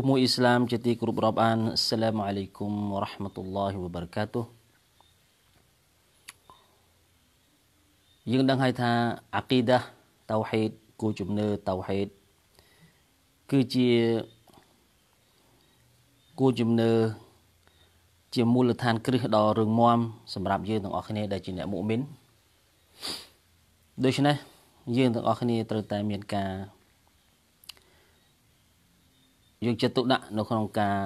ពុះមួយអ៊ីស្លាមជាទីគោរពរាប់អានអស្សឡាមអាឡៃគុំវ៉ារ៉ាហ្មាតុលឡាហ៊ីវ៉ាបារកាតុយើងដឹងហើយថា អាគីដាតៅហីដគូជំនឿតៅហីដគឺជាគូជំនឿជាមូលដ្ឋានគ្រឹះដ៏រឹងមាំសម្រាប់យើងទាំងអស់គ្នា ដែលជាអ្នកមុអ៊មីនដូច្នេះយើងទាំងអស់គ្នាត្រូវតែមានការយកចិត្តទុកដាក់នៅក្នុងការ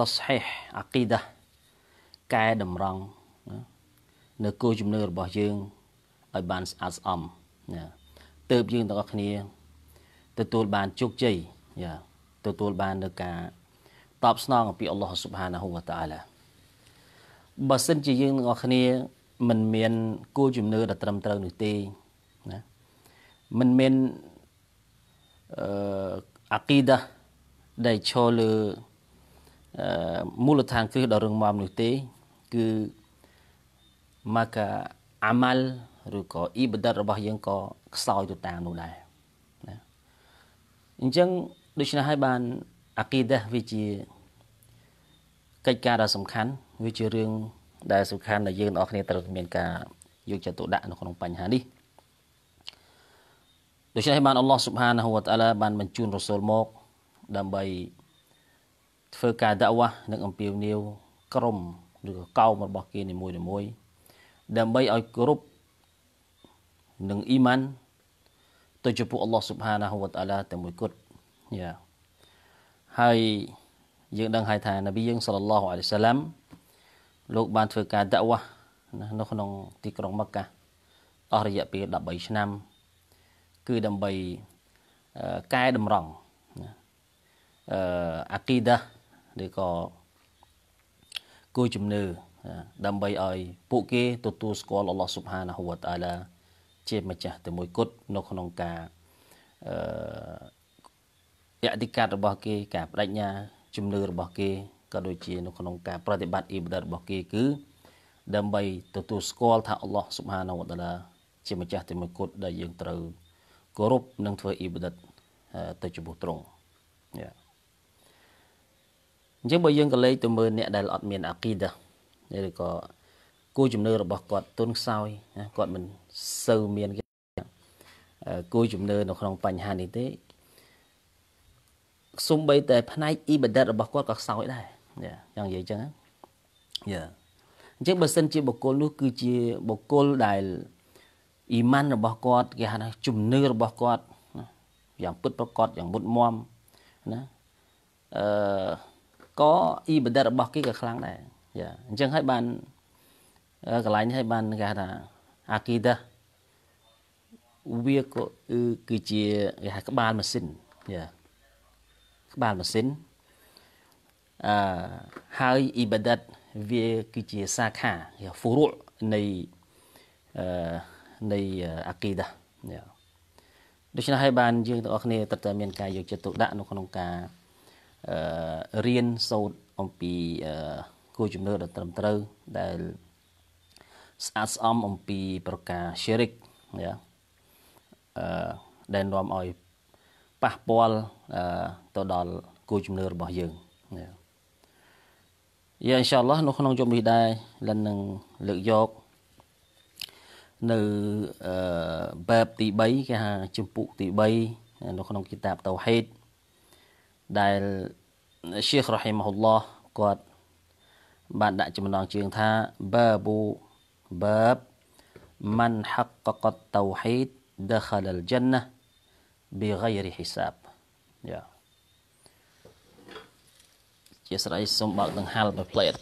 តស្ហេះអាគីដាកែតម្រង់នៅគោលជំនឿរបស់យើងឲ្យបានស្អាតស្អំណាទៅយើងទាំងអស់គ្នាទទួលបានជោគជ័យយ៉ាទទួលបាននៅការតបស្នងពីអល់ឡោះស៊ុបហានាហ៊ូវតាអាឡាបើសិនជាយើងទាំងអស់គ្នាមិនមានគោលជំនឿដ៏ត្រឹមត្រូវនោះទេណាមិនមានអឺអាគីដាដែលឈរលើមូលដ្ឋានគ្រឹះដ៏រឹងមាំនោះទេ គឺមកអាម៉ាល់ឬក៏អ៊ីបដាតរបស់យើងក៏ខ្សោយទៅតាមនោះដែរណាអញ្ចឹងដូច្នេះហើយបានអាគីដាវាជាកិច្ចការដ៏សំខាន់វាជារឿងដែលសំខាន់ដែលយើងទាំងអស់គ្នាត្រូវមានការយកចិត្តទុកដាក់នៅក្នុងបញ្ហានេះដូច្នេះបានអល់ឡោះស៊ុបហានហូវតាឡាបានបញ្ជូនរសូលមកដើម្បីធ្វើការដាក់វ៉ានិងអំពាវនាវក្រុមឬក៏កោមរបស់គេនីមួយនីមួយដើម្បីឲ្យគ្រប់នឹងអ៊ីម៉ានទៅចំពោះអល់ឡោះស៊ុបហានាហ៊ូវតាឡាតែមួយគត់យ៉ាហើយយើងដឹងហើយថានប៊ីយើងសល្លឡោះអាឡៃសាឡាំលោកបានធ្វើការដាក់វ៉ាណានៅក្នុងទីក្រុងមក្កាអស់រយៈពេល13ឆ្នាំ គឺដើម្បីកែតម្រង់អឺអាគីដាឬក៏គោជំនឿដើម្បីឲ្យពួកគេទទួលស្គាល់អល់ឡោះស៊ុបហានាហ៊ូវតាឡាជាម្ចាស់តែមួយគត់នៅ ក្នុងការអឺយតិកាតរបស់គេការបដិញ្ញាជំនឿរបស់គេក៏ដូចជានៅក្នុងការប្រតិបត្តិអ៊ីបាដរបស់គេ គឺ ដើម្បីទទួលស្គាល់ថាអល់ឡោះស៊ុបហានាហ៊ូវតាឡាជាម្ចាស់តែមួយគត់ដែលយើងត្រូវគោរពនិងធ្វើអ៊ីបាដទៅចំពោះទ្រង់អញ្ចឹងបើយើងក៏លេខទៅមើលអ្នកដែលអត់មាន អាគីដាឬក៏គូជំនឿរបស់គាត់ទុនខ្សោយគាត់មិនសូវមានគូជំនឿនៅក្នុងបញ្ហានេះទេសំបីតែផ្នែកអ៊ីបាដិតរបស់គាត់ក៏ខ្សោយដែរចង់និយាយអញ្ចឹងយាអញ្ចឹងបើសិនជាបុគ្គលនោះគឺជាបុគ្គលដែលអ៊ីម៉ាន របស់គាត់គេហៅថាជំនឿរបស់គាត់យ៉ាងពិតប្រកបយ៉ាងមុតមមណាអឺក៏អ៊ីបាដិតរបស់គេក៏ខ្លាំងដែរយ៉ាអញ្ចឹងហើយបានកន្លែងនេះឲ្យបានគេថាអាគីដាវាក៏គឺជាគេហៅក្បាលម៉ាស៊ីនយ៉ាក្បាលម៉ាស៊ីនអឺហើយអ៊ីបាដិតវាគឺជាសាខាហ្វូរុនៃអឺនៃអាគីដាដូច្នេះហើយបានយើងទាំងអស់គ្នាត្រូវតែមានការយកចិត្តទុកដាក់នៅក្នុងការរៀនសូត្រអំពីគោលជំនឿដ៏ត្រឹមត្រូវដែលស្អាតស្អំអំពីប្រការ Shirik ណាអឺដែលនាំឲ្យប៉ះពាល់ទៅដល់គោលជំនឿរបស់យើងណាយ៉ាអ៊ីនសាឡោះនៅក្នុងយប់នេះដែរលិននឹងលើកយកនៅអឺបែបទី3គេហៅចម្ពោះទី3នៅក្នុងគីតាបតូហេតដែលឈីករ៉ហ៊ីម៉ហ៊ុលឡោះគាត់បានដាក់ចំណងជើងថាបាប៊ូបាប من حقق التوحيد دخل الجنة بغير حساب យ៉ាជាស្រ័យសូមបើកដង្ហាលមួយផ្លេត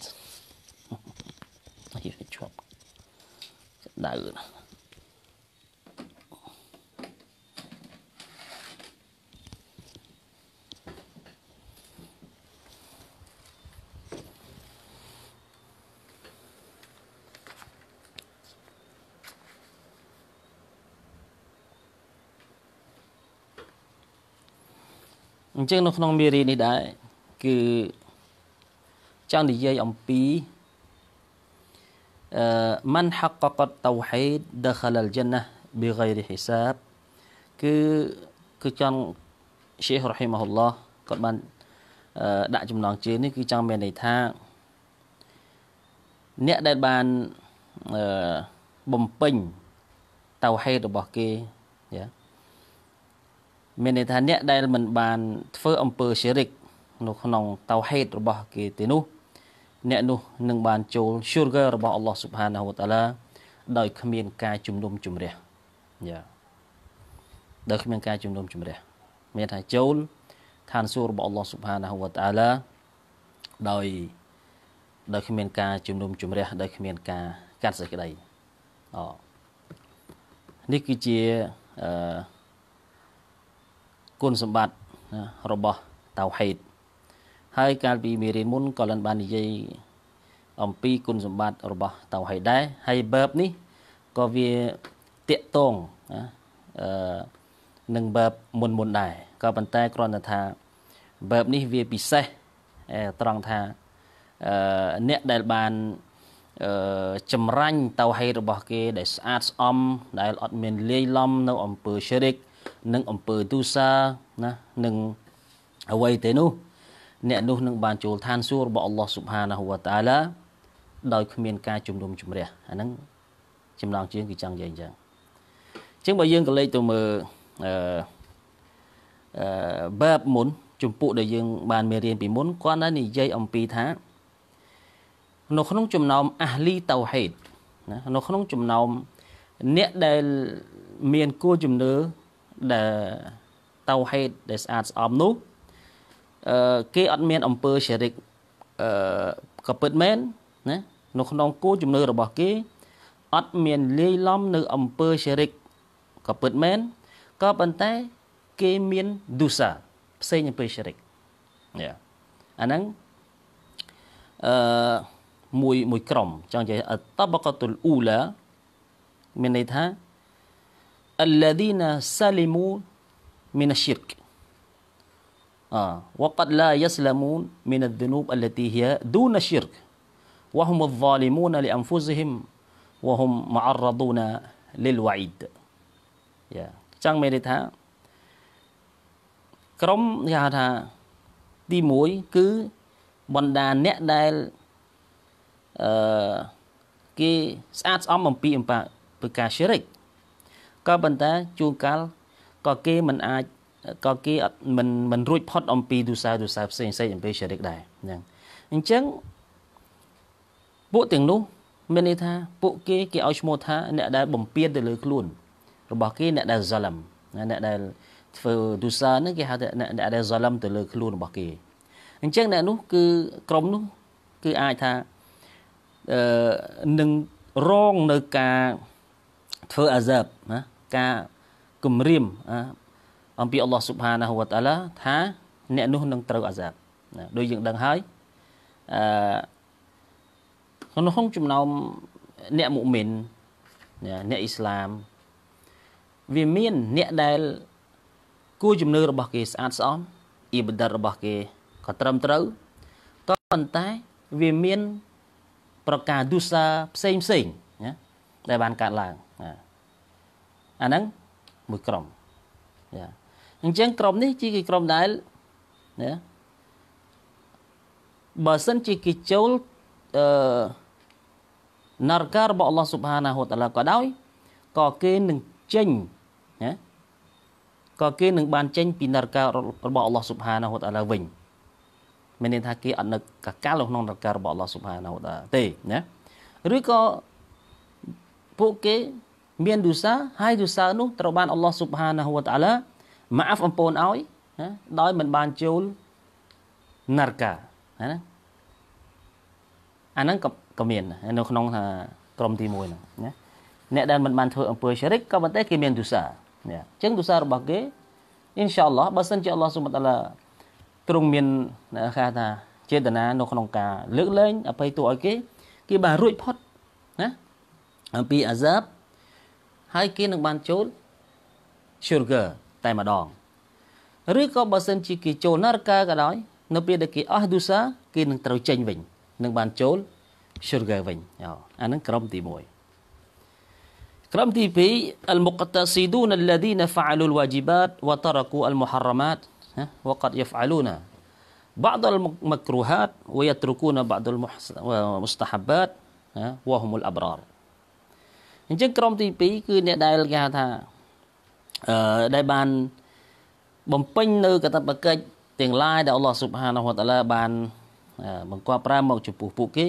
ហើយជាប់ដៅណាអញ្ចឹងនៅក្នុងមេរៀននេះដែរគឺចង់និយាយអំពីអឺមនហកកតតោហីដដខលលជណ្ណះបិហ្គៃរហ៊ីសាបគឺគឺចង់ Syekh rahimahullah គាត់បានដាក់ចំណងជើងនេះគឺចង់មានន័យថា អ្នកដែលបានបំពេញតៅហេតុរបស់គេមានន័យថាអ្នកដែល មិនបានធ្វើអំពើឈិរិកនៅក្នុងតោហេតរបស់គេទេនោះអ្នកនោះនឹងបានចូលឈូរហ្គារបស់អល់ឡោះស៊ុបហានាហ៊ូវតាឡាដោយគ្មាន ការ ជំនុំជម្រះយ៉ាដោយគ្មានការ ជំនុំជម្រះ មានថាចូលឋានសួគ៌របស់អល់ឡោះស៊ុបហានាហ៊ូវតាឡាដោយដោយគ្មានការ ជំនុំជម្រះដោយគ្មាន ការកាត់សេចក្តីអនេះគឺជាអឺគុណសម្បត្តិរបស់តៅហេតហើយកាលពីមេរៀនមុនក៏លិនបាននិយាយអំពីគុណសម្បត្តិរបស់តៅហេតដែរហើយបែបនេះក៏វាតាក់ទងអឺនឹងបែបមុនមុនដែរក៏ប៉ុន្តែគ្រាន់តែថាបែបនេះវាពិសេសត្រង់ថាអឺអ្នកដែលបានអឺចម្រាញ់តៅហេតរបស់ គេដែលស្អាតស្អំដែលអត់មានលាយឡំនៅអំពើឈិរិកអឺនិងអំពើទូសាណានិងអ្វីទេនោះអ្នកនោះនឹងបានចូលឋានសួគ៌របស់អល់ឡោះស៊ុបហានាហ៊ូវតាឡាដោយគ្មាន ការជំនុំជម្រះអាហ្នឹងចំណងជើងគឺចង់និយាយអញ្ចឹងអញ្ចឹងបើយើងក៏លេខទៅមើលអឺអឺបែបមុនជំពូកដែលយើងបានមេរៀនពីមុនគាត់នៅនិយាយអំពីថានៅក្នុងចំណោមអាហ្លីតៅហេតណានៅក្នុងចំណោមអ្នកដែលមានគួរជំនឿដែលតៅហេតដែលស្អាតស្អំនោះអឺគេអត់មាន អំពើសេរីកអឺក៏ពិតមែនណានៅក្នុងគោលជំនឿរបស់គេអត់មានលាយឡំនៅ អំពើសេរីកក៏ពិតមែនក៏ប៉ុន្តែ គេមានឌូសា ផ្សេងអំពើសេរីកយ៉ាអាហ្នឹងអឺមួយមួយ ក្រុមចង់និយាយតបកតុលអ៊ូឡាមានន័យថា الذين سلموا من الشرك អឺ وقد لا يسلمون من الذنوب التي هي دون الشرك وهم الظالمون لانفسهم وهم معرضون للوعيد យ៉ាចឹងមានន័យថាក្រុមគេហៅថាទី1គឺបੰដាអ្នកដែលអឺគេស្អាតស្អំអំពីអំពើការ shirk ក៏ប៉ុន្តែជួនកាលក៏គេមិនអាចក៏គេមិនមិនរួចផុតអំពីទុសាទុសាផ្សេងផ្សេងអំពី sharik ដែរហ្នឹងអញ្ចឹងពួកទាំងនោះមានន័យថាពួកគេគេឲ្យឈ្មោះថា អ្នកដែលបំពេញទៅលើ ខ្លួនរបស់គេអ្នកដែល zalam អ្នកដែលធ្វើទុសាហ្នឹងគេហៅថាអ្នកដែល zalam ទៅលើខ្លួនរបស់គេអញ្ចឹងអ្នកនោះគឺក្រុមនោះគឺអាចថាអឺនឹងរងនៅការធ្វើអាសាប់ណាការគំរាមអំពីអល់ឡោះស៊ុបហានាហ៊ូវតាឡាថា អ្នកនោះនឹងត្រូវអាសាប់ដូចយើងដឹងហើយអឺក្នុងចំណោមអ្នកមុមិនអ្នកអ៊ីស្លាម វាមានអ្នកដែលគួរជំនឿរបស់គេស្អាតស្អំអ៊ីបដិតរបស់គេក៏ត្រឹមត្រូវក៏ប៉ុន្តែវាមានប្រការឌូសាផ្សេងផ្សេងណាដែលបានកើតឡើងណាអាហ្នឹងមួយក្រុមចាអញ្ចឹងក្រុមនេះជាគេក្រុមដែលណាបើសិនជាគេចូលអឺនរការបស់អល់ឡោះស៊ុបហានាហ៊ូតាឡាក៏ដោយក៏គេនឹងចេញណាក៏គេនឹងបានចេញ ពីនរការបស់អល់ឡោះស៊ុបហានាហ៊ូតាឡាវិញ មានន័យថាគេអត់នៅកកាលក្នុងនរការបស់អល់ឡោះស៊ុបហានាហ៊ូតាឡាទេណាឬក៏ពួកគេមានឌូសាហើយឌូសានោះត្រូវបានអល់ឡោះស៊ុបហានាហ៊ូវតាឡាម៉ាហ្វអំពូនឲ្យណាដោយមិនបានចូលណារកាណាអាហ្នឹងក៏ក៏មាន នៅក្នុងថាក្រុមទី1ហ្នឹងណាអ្នកដែលមិនបានធ្វើអំពើឈរិកក៏ប៉ុន្តែគេមានឌូសាអញ្ចឹងឌូសារបស់គេអ៊ីនសាអល់ឡោះបើសិនជាអល់ឡោះស៊ុបតាឡាទ្រង់មានគេថាចេតនានៅក្នុងការលើកលែងអភ័យទោសឲ្យគេគេបានរួចផុតណាអំពីអាសាប់ហើយគេនឹងបានចូល sugar តែម្ដងឬក៏បើសិនជាគេចូលណារកាក៏ដោយ នៅពេលដែលគេអស់ឌូសាគេនឹងត្រូវចេញវិញនឹងបានចូល sugar វិញអូអានឹងក្រុមទី1ក្រុមទី2 المقتصدون الذين فعلوا الواجبات وتركوا المحرمات وقد يفعلون بعض المكروهات ويتركون بعض المستحبات وهم الأبرار អញ្ចឹងក្រុមទី2គឺអ្នកដែលគេហៅថាអឺដែលបានបំពេញនៅកតបកិច្ចទាំងឡាយដែលអល់ឡោះស៊ុបហានវតាឡាបានបង្គាប់ប្រើមកចំពោះពួកគេ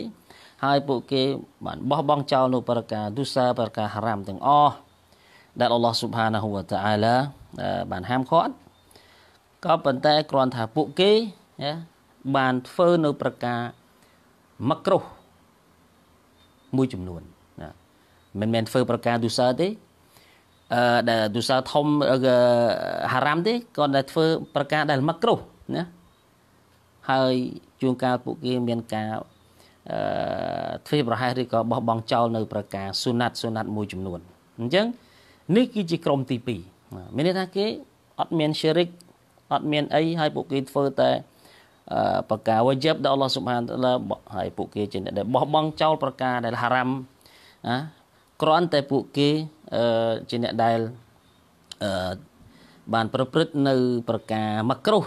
ហើយពួកគេបានបោះបង់ចោលនៅប្រការទុសា ប្រការហារ៉ាមទាំងអស់ដែលអល់ឡោះស៊ុបហានវតាឡាបានហាមឃាត់ក៏ប៉ុន្តែគ្រាន់ថាពួកគេបានធ្វើនៅប្រការមក្រុះមួយចំនួនមិនមែនធ្វើប្រការឌូសើទេអឺដែលឌូសើធំហារ៉ាមទេគាត់តែធ្វើប្រការដែលមកគ្រោះណាហើយជួនកាលពួកគេមានការអឺធ្វើប្រហែសឬក៏បោះបង់ចោលនៅ ប្រការស៊ុណាត់ស៊ុណាត់មួយចំនួនអញ្ចឹងនេះគឺជាក្រុមទី2មានន័យថាគេអត់មាន syirik អត់មាន អីហើយពួកគេធ្វើតែប្រការវ៉ាជីបដល់អល់ឡោះស៊ុបហានតាឡាហើយពួកគេជាអ្នកដែលបោះបង់ចោល ប្រការដែលហារ៉ាមណាគ្រាន់តែពួកគេជាអ្នកដែលបានប្រព្រឹត្តនៅ ប្រការមកគ្រោះ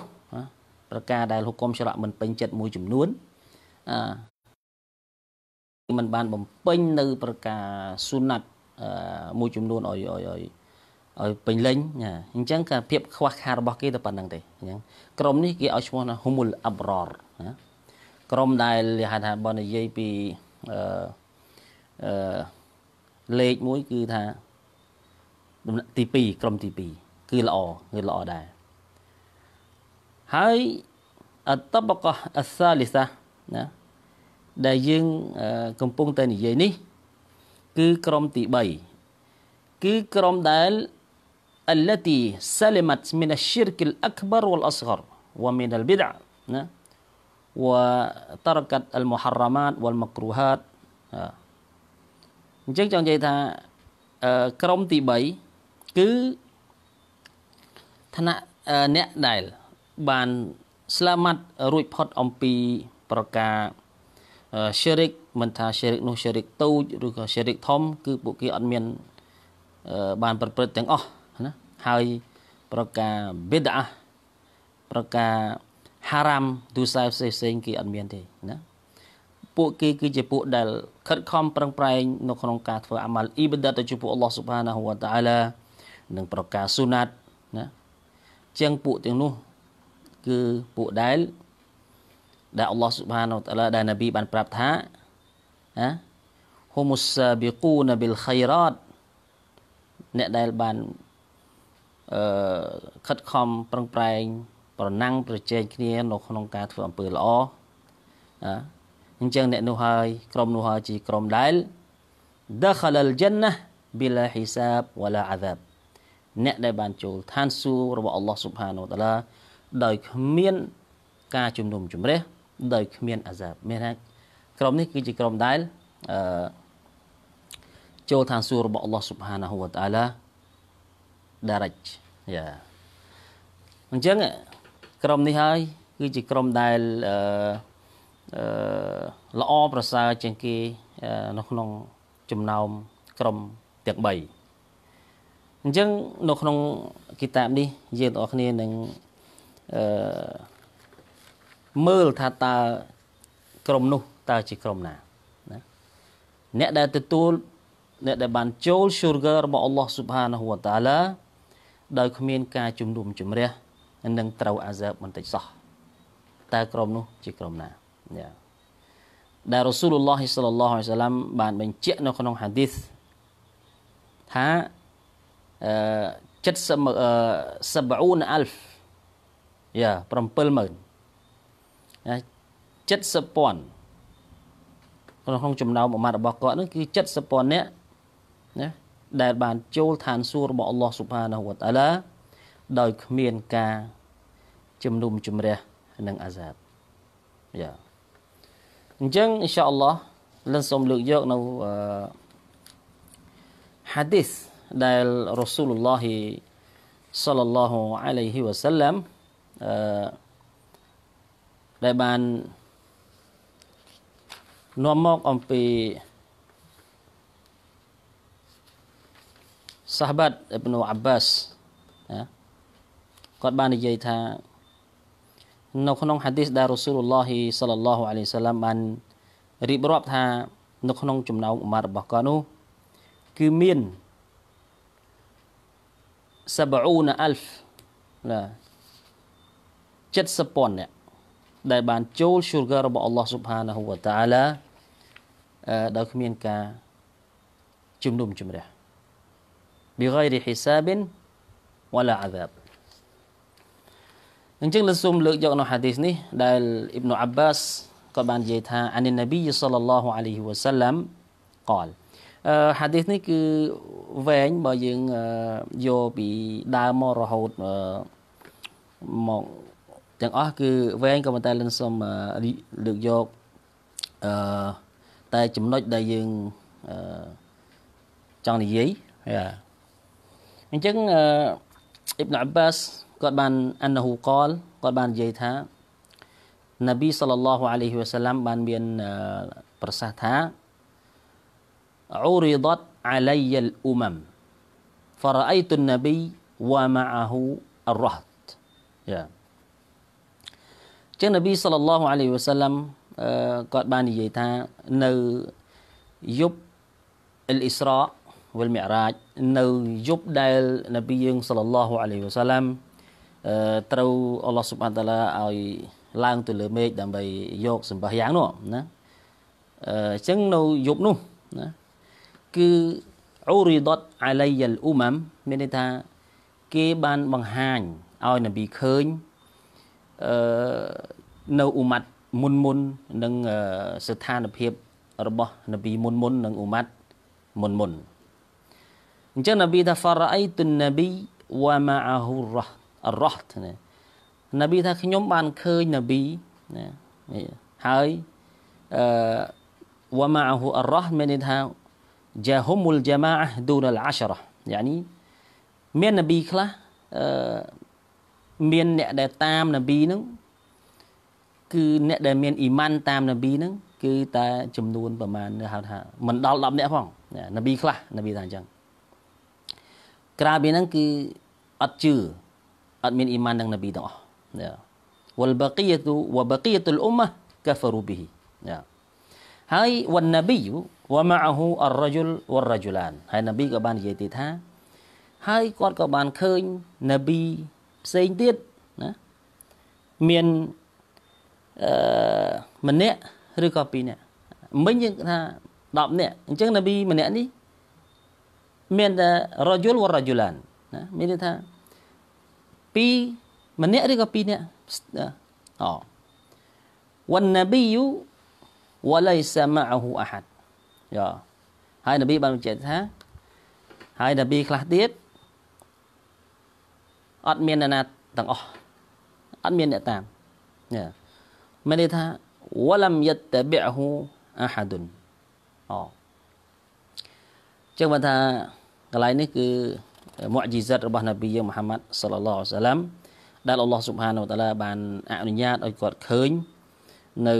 ប្រការដែលហុកុំច្រកមិនពេញចិត្តមួយចំនួនអឺมันបានបំពេញនៅ ប្រការសុណាត់មួយចំនួនឲ្យឲ្យឲ្យឲ្យពេញលេញណាអញ្ចឹងការភាពខ្វះខាតរបស់គេទៅប៉ុណ្្នឹងទេអញ្ចឹងក្រុមនេះគេឲ្យឈ្មោះថា Humul Abrar ណាក្រុមដែលគេហៅថាបើនិយាយពីអឺអឺលេខ1គឺថាទី2ក្រុមទី2គឺល្អគឺល្អដែរហើយអត្តបកអសាលិសាណា ដែលយើងកំពុងតែនិយាយនេះ គឺក្រុមទី3គឺក្រុមដែល التي سلمت من الشرك الأكبر والأصغر ومن البدع ណា وتركت المحرمات والمكروهات ណាអញ្ចឹងចង់និយាយថាក្រមទី3គឺឋានៈអ្នកដែលបានស្លាមាត់រួចផុតអំពី ប្រការ shirik មិនថា shirik នោះ shirik តូចឬក៏ shirik ធំ គឺពួកគេអត់មានបានប្រព្រឹត្តទាំងអស់ណាហើយប្រការ bid'ah ប្រការ haram ទូសាយផ្សេងៗគេអត់មានទេណាពួកគេគឺជាពួកដែលខិតខំប្រឹងប្រែងនៅក្នុងការធ្វើអាម៉ាល់អ៊ីបាដាតទៅចំពោះអល់ឡោះស៊ុបហានាហ៊ូវតាអាឡានិង ប្រការស៊ុណាត់ណាជាងពួកទាំងនោះ គឺពួកដែលដែលអល់ឡោះស៊ុបហានាហ៊ូវតាអាឡាដែលនប៊ីបានប្រាប់ថាណាហូមុសាប៊ីកូនប៊ីលខៃរ៉ាតអ្នកដែលបានអឺខិតខំប្រឹងប្រែង ប្រណាំងប្រជែងគ្នានៅក្នុងការធ្វើអំពើល្អណាអញ្ចឹងអ្នកនោះហើយក្រុមនោះហើយជាក្រុមដែល dakhala al jannah bila hisab wala azab អ្នកដែលបានចូលឋានសួគ៌របស់អល់ឡោះស៊ុបហានូតាឡាដោយគ្មានការជំនុំជម្រះដោយគ្មានអាសាបមានថាក្រុមនេះគឺជាក្រុមដែលអឺចូលឋានសួគ៌របស់អល់ឡោះស៊ុបហានាហ៊ូវតាឡាដារ៉ាច់យ៉ាអញ្ចឹងក្រុមនេះហើយ គឺជាក្រុមដែលអឺអឺល្អប្រសើរជាងគេនៅក្នុងចំណោមក្រុមទាំង3អញ្ចឹងនៅក្នុងគីតាបនេះយើងបងប្អូនគ្នានឹងអឺមើលថាតើក្រុមនោះតើជាក្រុមណាណាអ្នកដែលទទួលអ្នកដែលបានចូល sugar របស់ Allah Subhanahu wa Taala ដោយគ្មានការជំនុំជម្រះនឹងត្រូវអាសើបបន្តិចសោះតើក្រុមនោះជាក្រុមណាយ៉ាដែលរ៉ាស៊ូលឡោះសល្លឡោះអាឡ័មបានបញ្ជាក់នៅក្នុងហាឌីសថាអឺ70 70000យ៉ា70000ណា70000ក្នុងចំណោមអាម៉ាត់របស់គាត់នោះគឺ70000នាក់ណាដែលបានចូលឋានសួគ៌របស់អល់ឡោះស៊ុបហានាហ៊ូវតាឡាដោយគ្មានការជំនុំជម្រះនិងអាសាបយ៉ាអញ្ចឹងអ៊ីនសាអល់ឡោះលិនសូមលើកយកនៅហាឌីសដែលរ៉ាស៊ូលឡោះសាឡឡោះអាឡៃហ៊ីវ៉ាសាឡាំអឺដែលបាននាំមកអំពីសាហបាត់អ៊ីប្នូអាប់បាសណាគាត់បាននិយាយថានៅក្នុងហាឌីសដែលរ៉ូស៊ូលឡោះសល្លោះអាឡៃសាឡាមបានរៀបរាប់ថា នៅក្នុងចំណោមឧម៉ារបស់គាត់នោះគឺមាន70000ណា70000នាក់ដែលបានចូលសុរហ្គារបស់អល់ឡោះស៊ុបហានាហ៊ូវតាអាឡាដោយគ្មានការជំនុំជម្រះ بغير حساب ولا عذاب អញ្ចឹងលើសូមលើកយកនៅហាឌីសនេះដែលអ៊ីប្នុអាប់បាសក៏បាននិយាយថាអានីនប៊ីសល្លឡោះអាឡៃហ៊ីវ៉ាសាឡាំកលហាឌីសនេះគឺវែងបើយើងយកពីដើមមករហូតមកទាំងអស់គឺវែងក៏ប៉ុន្តែលិនសូមលើកយកអឺតែចំណុចដែលយើងអឺចង់និយាយអញ្ចឹងអ៊ីប្នុអាប់បាសគាត់បានអានហ៊ូកលគាត់បាននិយាយថានប៊ីសលឡោះអាឡៃហ៊ីវ៉ាសាឡាំបានមានប្រសាសន៍ថាអ៊ូរីដតអាឡៃយលអ៊ុមម فرأيت النبي ومعه الرهط យ៉ាចឹងនប៊ីសលឡោះអាឡៃហ៊ីវ៉ាសាឡាំគាត់បាននិយាយថានៅយប់អ៊ីលអ៊ីស្រាវលមិរ៉ាជនៅយប់ដែលនប៊ីយើងសលឡោះអាឡៃហ៊ីវ៉ាសាឡាំត្រូវអល់ឡោះស៊ុបហានតាឡាឲ្យឡើងទៅលើមេឃដើម្បីយកសម្បះយ៉ាងនោះណាអញ្ចឹងនៅយប់នោះណាគឺអ៊ូរីដតអាឡៃយ៉ាលអ៊ូម៉ាំមានន័យថា គេបានបង្ហាញឲ្យនប៊ីឃើញអឺនៅអ៊ូម៉ាត់មុនមុននិងស្ថានភាព របស់នប៊ីមុនមុន និងអ៊ូម៉ាត់មុនមុនអញ្ចឹងនប៊ីថាហ្វារ៉ៃតុននប៊ីវ៉ាម៉ាអាហ៊ូរ៉ះអរោះណានប៊ីថាខ្ញុំបានឃើញនប៊ីណាហើយអឺវម៉ាហូអរោះមានន័យថាជាហុមុលជាម៉ាអះឌូនលអាសារ៉ាយ៉ានីមាននប៊ីខ្លះអឺមានអ្នកដែលតាមនប៊ីហ្នឹងគឺអ្នកដែលមានអ៊ីម៉ានតាមនប៊ីហ្នឹងគឺ តែចំនួនប្រហែលហៅថាមិនដល់10នាក់ផងនប៊ីខ្លះនប៊ីថាអញ្ចឹងក្រៅពីហ្នឹងគឺអត់ជឿអត់មានអ៊ីម៉ាននឹងនប៊ីទាំងអស់ណាវលបាគីយូវបាគីយូលអ៊ុម៉ាកាហ្វរូប៊ីណាហើយវនប៊ីវម៉ាហ៊ូអររជុលវររជុលានហើយនប៊ីក៏បាននិយាយទៀតថា ហើយគាត់ក៏បានឃើញនប៊ីផ្សេងទៀតណាមានអឺម្នាក់ឬក៏ពីរនាក់មិញយើងថា10នាក់អញ្ចឹងនប៊ីម្នាក់នេះមានរយលវរយលានណាមានន័យថា2ម្នាក់ឬក៏2នាក់អូវ៉ាណាប៊ីយូវ៉ាឡៃសាម៉ាហ៊ូអាហាត់យ៉ាហើយនប៊ីបានបញ្ជាក់ថាហើយនប៊ីខ្លះទៀតអត់មានអ្នកណាទាំងអស់អត់មានអ្នកតាមយ៉ាមានន័យថាវ៉ាឡាំយតបិហ៊ូអាហាឌុនអូចឹងបើថាកន្លែងនេះគឺមុជីសិតរបស់នប៊ីយើងមូហាម៉ាត់សាឡឡោះសាឡាំដែលអល់ឡោះស៊ុបហានវតាឡាបានអនុញ្ញាតឲ្យគាត់ឃើញនៅ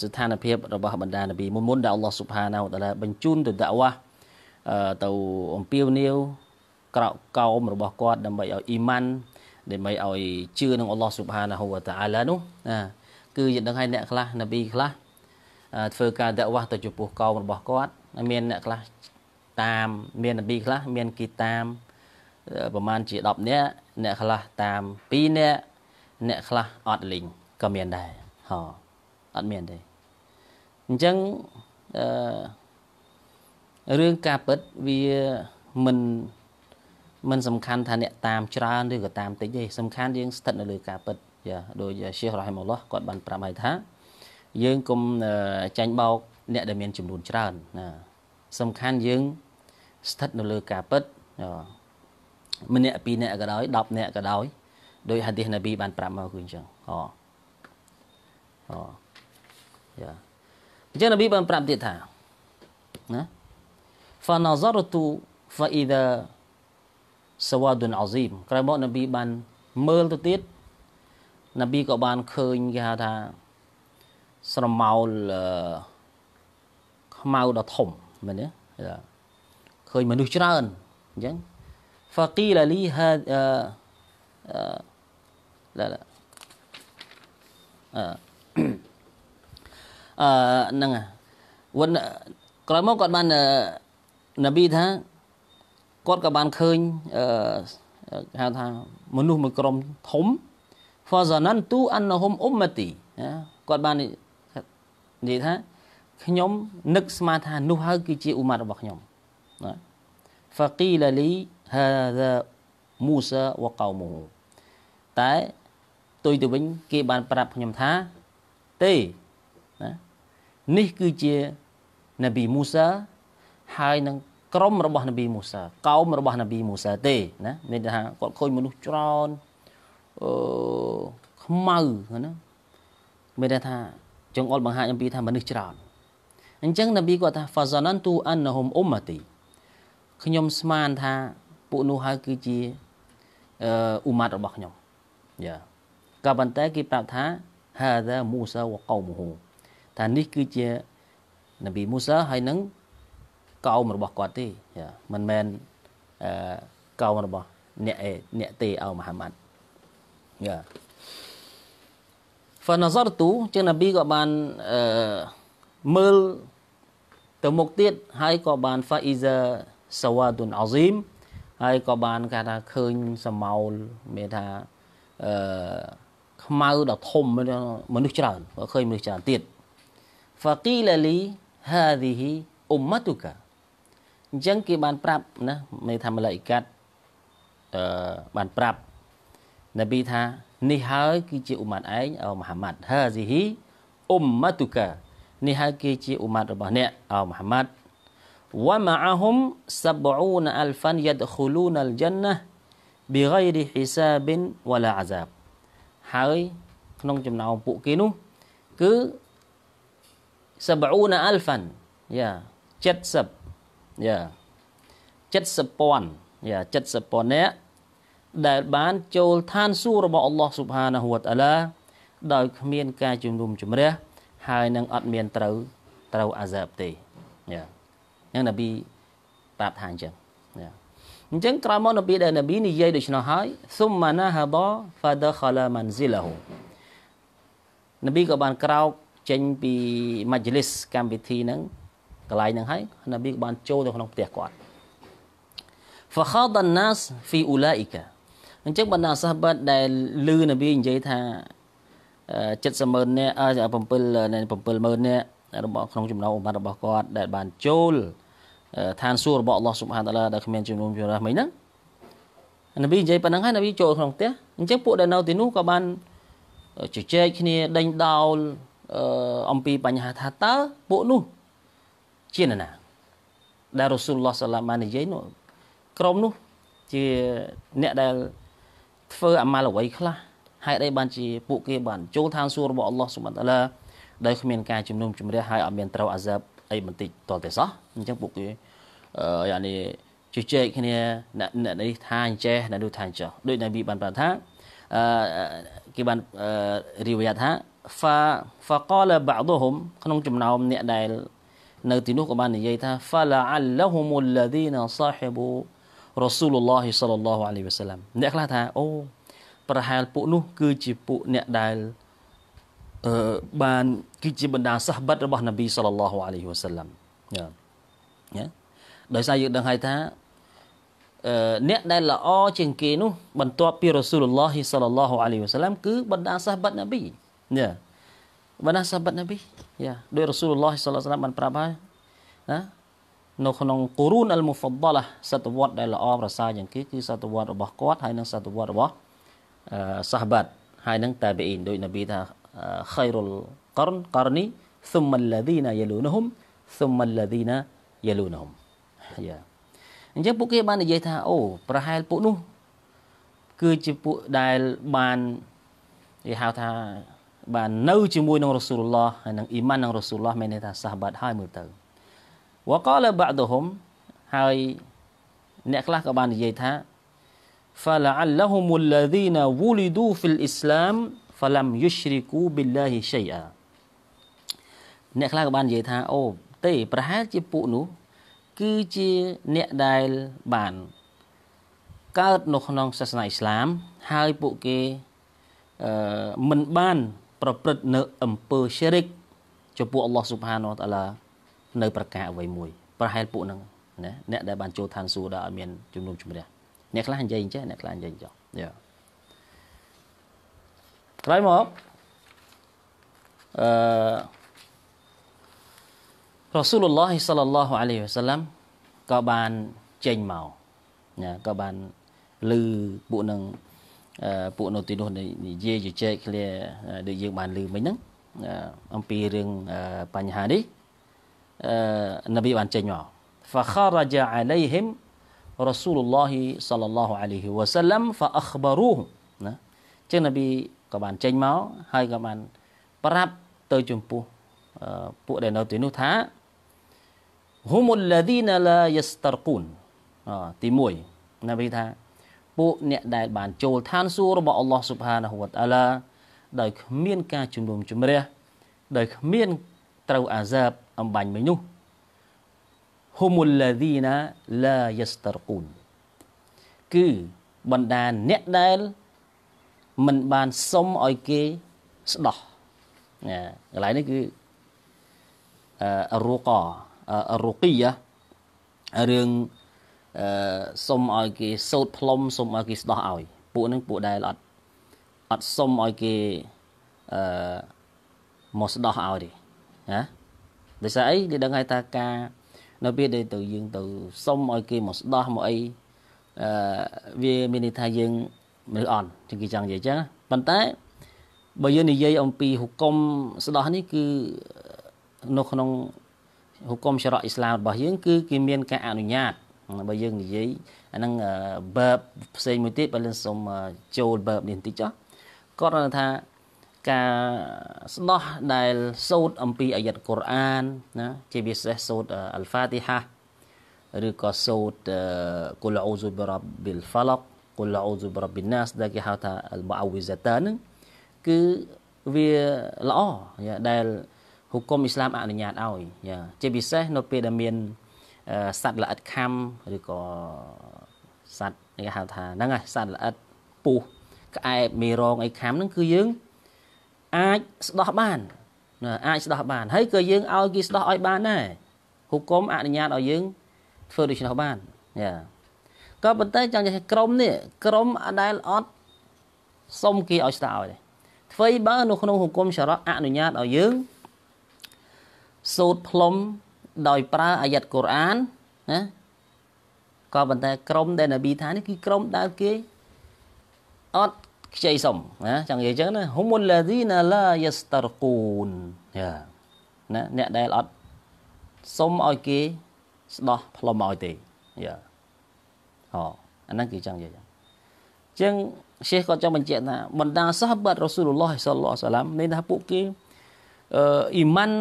ស្ថានភាពរបស់បណ្ដានប៊ីមុនមុនដែលអល់ឡោះស៊ុបហានវតាឡាបញ្ជូនទៅដាក់វ៉ាទៅអំពាវនាវក្រោកោមរបស់គាត់ ដើម្បីឲ្យអ៊ីម៉ាន់ដើម្បីឲ្យជឿនឹងអល់ឡោះស៊ុបហានវតាឡានោះណាគឺយើងដឹងហើយអ្នកខ្លះនប៊ីខ្លះធ្វើការដាក់វ៉ាទៅចំពោះកោមរបស់គាត់ មានអ្នកខ្លះតាមមាននប៊ីខ្លះមានគេតាមប្រហែលជា10នាក់អ្នកខ្លះតាម2នាក់អ្នកខ្លះអត់លីងក៏មានដែរហោអត់មានទេអញ្ចឹងអឺរឿងការពិតវាមិនមិនសំខាន់ថាអ្នកតាមច្រើនឬក៏តាមតិចទេសំខាន់យើងស្ថិតនៅលើការពិតយ៉ាដោយ Sheikh Rahimullah គាត់បានប្រាប់ឲ្យថា យើងកុំចាញ់បោកអ្នក ដែលមាន ចំនួនច្រើនណាសំខាន់យើង ស្ថិតនៅលើការពិតអឺម្នាក់ពីរនាក់ក៏ដោយ10នាក់ក៏ដោយដោយហាឌីសណាប៊ីបានប្រាប់មកគឺអញ្ចឹងអូអូយ៉ាអញ្ចឹងណាប៊ីបានប្រាប់ទៀតថាណា فنظرت فإذا سواد عظيم ក្រោយមកណាប៊ីបានមើលទៅទៀតណាប៊ីក៏បានឃើញគេហៅថាស្រមោលខ្មៅដ៏ធំមែនទេឃើញមនុស្សច្រើនអញ្ចឹង فقيل لي هذا آه آه لا لا អឺហ្នឹងវិញក្រោយមកគាត់បាននប៊ីថាគាត់ក៏បានឃើញអឺហៅថាមនុស្សមួយក្រុមធំ fazanantu annahum ummati ណាគាត់បាននិយាយថាខ្ញុំនឹកស្មានថានោះហើយគឺជាអ៊ុម៉ាត់របស់ខ្ញុំណា faqila li hadha Musa wa qaumuhu តែទុយទៅវិញគេបានប្រាប់ខ្ញុំថាទេណានេះគឺជានប៊ីមូសាហើយនឹងក្រុមរបស់នប៊ីមូសាកោមរបស់នប៊ីមូសាទេណាមានថាគាត់ឃើញមនុស្សច្រើនអឺខ្មៅណាមានថា ចង្អុលបង្ហាញអំពីថាមនុស្សច្រើន អញ្ចឹងនប៊ីគាត់ថា fazanantu annahum ummati ខ្ញុំស្មានថាពួកនោះហើយគឺជាអ៊ូម៉ាត់របស់ខ្ញុំយ៉ាក៏ប៉ុន្តែគេប្រាប់ថា hadha Musa wa qaumuhu ថានេះគឺជានប៊ីមូសាហើយនឹងកោមរបស់គាត់ទេយ៉ាមិនមែនអឺកោមរបស់ អ្នកឯអ្នកទេអោមូហាម៉ាត់យ៉ា فنظرtu ជានប៊ីក៏បានអឺមើលទៅមុខទៀតហើយក៏បាន faiza sawadun azim ហើយក៏បានគេថាឃើញសម៉ោលមានថាអឺខ្មៅដ៏ធំមនុស្សច្រើនឃើញមនុស្សច្រើនទៀត فقيل لي هذه امتك អញ្ចឹងគេបានប្រាប់ណាមេថាមឡៃកាត់អឺបានប្រាប់នប៊ីថានេះហើយគឺជាអ៊ុម៉ាត់ឯងអោមហាម៉ាត់ហាស៊ីហ៊ីអ៊ុមម៉ាតុកានេះហើយគឺជាអ៊ុម៉ាត់របស់អ្នកអោមហាម៉ាត់វមអាហុមសបអ៊ូនអាល់ហ្វានយ៉ាដខូលូនអលចាន់ណាប៊ីហ្គៃរីហ៊ីសាប៊ិនវឡាអាហ្សាបហើយក្នុងចំណោមពួកគេនោះ គឺសបអ៊ូនអាល់ហ្វានយ៉ា70យ៉ា70ពាន់យ៉ា70ពាន់នាក់ដែលបាន ចូលឋានសួគ៌របស់អល់ឡោះស៊ុបហានាហ៊ូវតាឡាដោយគ្មាន ការជំនុំជម្រះហើយនឹងអត់មានត្រូវត្រូវអាសាបទេយ៉ានឹងនប៊ីប្រាប់ថាអញ្ចឹងអញ្ចឹងក្រោយមកនប៊ីដែលនប៊ីនិយាយដូច្នោះហើយសុមម៉ាណាហាបាហ្វាដខឡាម៉ាន់ស៊ីឡាហូនប៊ីក៏បានក្រោកចេញពីមជ្ឈលិសកម្មវិធីហ្នឹងកន្លែងហ្នឹងហើយកនប៊ីក៏បានចូលទៅក្នុងផ្ទះគាត់ فخاض الناس في اولئك អញ្ចឹងបណ្ដាសាសបាត់ដែលលឺនប៊ីនិយាយថា700,000នាក់7 700,000នាក់របស់ក្នុងចំណោមឧម្មារបស់គាត់ដែលបានចូលឋានសួគ៌របស់អល់ឡោះស៊ុបហានតាឡាដែលគ្មានជំនុំជម្រះមិញហ្នឹងនប៊ីនិយាយប៉ុណ្ណឹងហើយនប៊ីចូលក្នុងផ្ទះអញ្ចឹងពួកដែលនៅទីនោះក៏បានជជែកគ្នាដេញដោលអំពីបញ្ហាថាតើពួកនោះជានរណាដែលរ៉ូស៊ូលឡោះសាឡាមបាននិយាយនោះក្រុមនោះ ជាអ្នកដែលធ្វើអាម៉ាល់អ្វីខ្លះហេតុអីបានជា ពួកគេបាន ចូលឋានសួគ៌របស់អល់ឡោះស៊ុបហានតាឡាដោយគ្មានការជំនុំជម្រះហើយអត់មានត្រូវអាសាប់អីបន្តិចតទៅសោះអញ្ចឹងពួកគេអឺយ៉ាងនេះជជែកគ្នាអ្នកនេះថាអញ្ចេះអ្នកនោះថាអញ្ចោះដូចនប៊ីបានប្រាប់ថាអឺគេបានរីវយ៉ាថា fa faqala ba'dhum ក្នុងចំណោម អ្នកដែលនៅទីនោះក៏បាននិយាយថា fala'allahum alladhina sahibu rasulullah sallallahu alaihi wasallam អ្នកខ្លះថាអូប្រហែលពួកនោះ គឺជាពួកអ្នកដែលអឺបានគឺជាបណ្ដាសាហបាត់របស់នប៊ីសល្លឡោះអាឡៃហ៊ីវ៉ាសាឡាំណាដោយសារយើងដឹងហើយថាអឺអ្នកដែលល្អជាងគេនោះបន្ទាប់ពីរ៉ាស៊ូលឡោះសល្លឡោះអាឡៃហ៊ីវ៉ាសាឡាំគឺបណ្ដាសាហបាត់នប៊ីណាបណ្ដាសាហបាត់នប៊ីយ៉ាដោយរ៉ាស៊ូលឡោះសល្លឡោះអាឡៃហ៊ីវ៉ាសាឡាំបានប្រាប់ហើយណានៅក្នុងគូរូនអលមូហ្វដឡាសតវត្សដែលល្អប្រសើរជាងគេគឺសតវត្សរបស់គាត់ហើយនិងសតវត្សរបស់សាហបាត់ហើយនឹងតាប៊ីនដោយនប៊ីថា khairul qarn qarni thumma alladhina yalunhum thumma alladhina yalunhum យ៉ាអញ្ចឹងពួកគេបាននិយាយថាអូប្រហែលពួកនោះគឺជាពួកដែលបានគេហៅថាបាននៅជាមួយនឹងរ៉ូស៊ូលឡោះហើយនឹងអ៊ីម៉ាននឹងរ៉ូស៊ូលឡោះមានន័យថាសាហបាត់ហើយមើលទៅវកលបាក់ដហុំហើយអ្នកខ្លះក៏បាននិយាយថា فلعلهم الذين ولدوا في الإسلام falam yushriku billahi shay'a អ្នកខ្លះក៏បាននិយាយថាអូទេ ប្រហែលជាពួកនោះគឺជាអ្នកដែលបានកើតនៅក្នុងសាសនាអ៊ីស្លាម ហើយពួកគេអឺមិនបាន ប្រព្រឹត្តនៅអំពើឈិរិកចំពោះអល់ឡោះស៊ុបហានវតាឡានៅ ប្រការអ្វីមួយ ប្រហែលពួកហ្នឹងណាអ្នកដែលបានចូលឋានសួគ៌ដល់អត់មានជំនុំជម្រះអ្នកខ្លះនិយាយអញ្ចឹងអ្នកខ្លះនិយាយអញ្ចឹងយ៉ាក្រោយមកអឺរ៉ាស៊ូលឡោះសាឡឡោះអាឡៃវ៉ាសាឡាំក៏បានចេញមកណាក៏បានឮពួកនឹងពួកនៅទីនោះនិយាយជជែកគ្នាដូចយើងបានឮមិញហ្នឹងអំពីរឿងបញ្ហានេះអឺនប៊ីបានចេញមក فخرج عليهم رسول الله صلى الله عليه وسلم فاخبروه ណាចឹងនប៊ីក៏បានចេញមកហើយក៏បាន ប្រាប់ទៅចំពោះពួកដែលនៅទីនោះថាហ៊ុមុលឡាឌីណាឡាយស្តរគូនទី1នៅវិញថា ពួកអ្នកដែលបាន ចូលឋានសួគ៌របស់អល់ឡោះស៊ុបហានាហ៊ូវតាឡាដោយគ្មាន ការជំនុំជម្រះដោយគ្មានត្រូវអាសាបអំបញ្ញមិញនោះហ៊ុមុលឡាឌីណាឡាយស្តរគូនគឺបណ្ដាអ្នកដែលមិនបានសុំឲ្យគេស្ដោះណាកន្លែងនេះគឺអរូកអរូគីរឿងអឺសុំឲ្យគេសោតផ្លុំសុំឲ្យគេស្ដោះឲ្យពួកហ្នឹងពួកដែលអត់អត់សុំឲ្យគេអឺមកស្ដោះឲ្យទេណាដោយសារអីគេដឹងហើយថាការនៅពេលដែលទៅយើងទៅសុំឲ្យគេមកស្ដោះមកអីអឺវាមានន័យថាយើងមើលអន់ជាងគេចង់និយាយចឹងប៉ុន្តែបើយើងនិយាយអំពីហុកុមស្ដោះនេះគឺនៅក្នុងហុកុមចរៈអ៊ីស្លាមរបស់យើងគឺគេមានការអនុញ្ញាតបើយើងនិយាយអាហ្នឹង verb ផ្សេងមួយទៀតបើយើងសូមចូល verb នេះបន្តិចចុះគាត់គាត់ថាការស្ដោះដែលសូត្រអំពីអាយ៉ាត់កូរ៉ានណាជាពិសេសសូត្រអល់ហ្វាទីហាឬក៏សូត្រកុលអ៊ូស៊ូបរ៉ាប់ប៊ីលហ្វាឡាក់កុលអ៊ូស៊ុបរ៉ាប៊ីណាសដែលគេហៅថាអលបាវីសាតាហ្នឹងគឺវាល្អដែលហុគមអ៊ីស្លាមអនុញ្ញាតឲ្យជាពិសេសនៅពេលដែលមានសត្វល្អិតខាំឬក៏សត្វគេហៅថាហ្នឹងហើយសត្វល្អិតពូសក្អែបមេរងអីខាំហ្នឹងគឺយើងអាចស្ដោះបានអាចស្ដោះបាន ហើយក៏យើងឲ្យគេស្ដោះឲ្យបានដែរហុគមអនុញ្ញាតឲ្យយើងធ្វើដូច្នោះបានយ៉ាក៏ប៉ុន្តែចង់និយាយក្រុមនេះក្រុមអដែលអត់សុំគេឲ្យស្ដារឲ្យទេ្វីបើនៅក្នុងហុគមចរៈអនុញ្ញាតឲ្យយើងសូត្រផ្លុំដោយប្រើអាយ៉ាត់កូរ៉ានណាក៏ប៉ុន្តែ ក្រុមដែលនប៊ីថានេះគឺក្រុមដែលគេអត់ខ្ចីសុំណាចង់និយាយអញ្ចឹងណាហុមុលឡាឌីណាឡាយ៉ាស្តារកូនយ៉ាណាអ្នកដែលអត់សុំឲ្យគេស្ដោះផ្លុំឲ្យទេយ៉ាអអាហ្នឹងគេចង់និយាយចឹងអញ្ចឹង Sheikh គាត់ចង់បញ្ជាក់ថាបណ្ដាសាហាបាត់រ៉ាស៊ូលឡោះសល្លោះសាឡាមនេះថាពួកគេអឺអ៊ីម៉ាន់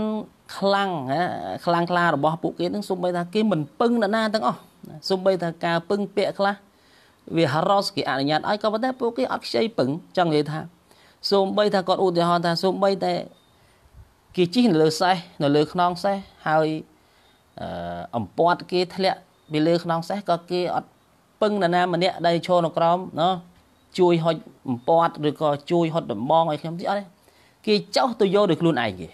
ខ្លាំងណាខ្លាំងខ្លារបស់ពួកគេហ្នឹងសូម្បីថាគេមិនពឹងនរណាទាំងអស់សូម្បីថាការពឹងពាក់ខ្លះវាហារ៉ូសគេអនុញ្ញាតឲ្យក៏ប៉ុន្តែពួកគេអត់ខ្ចីពឹងចង់និយាយថាសូម្បីថាគាត់ឧទាហរណ៍ថាសូម្បីតែគេជិះនៅលើសេះនៅលើខ្នងសេះហើយអឺអំពាត់គេធ្លាក់ពីលើខ្នង សេះក៏គេអត់ពឹងនរណាម្នាក់ដែលឈរនៅក្រោមណោះជួយហុចបំពាត់ឬក៏ជួយហុចដំបងឲ្យខ្ញុំទីអត់ទេគេចោះទៅយកដោយខ្លួនឯងគេ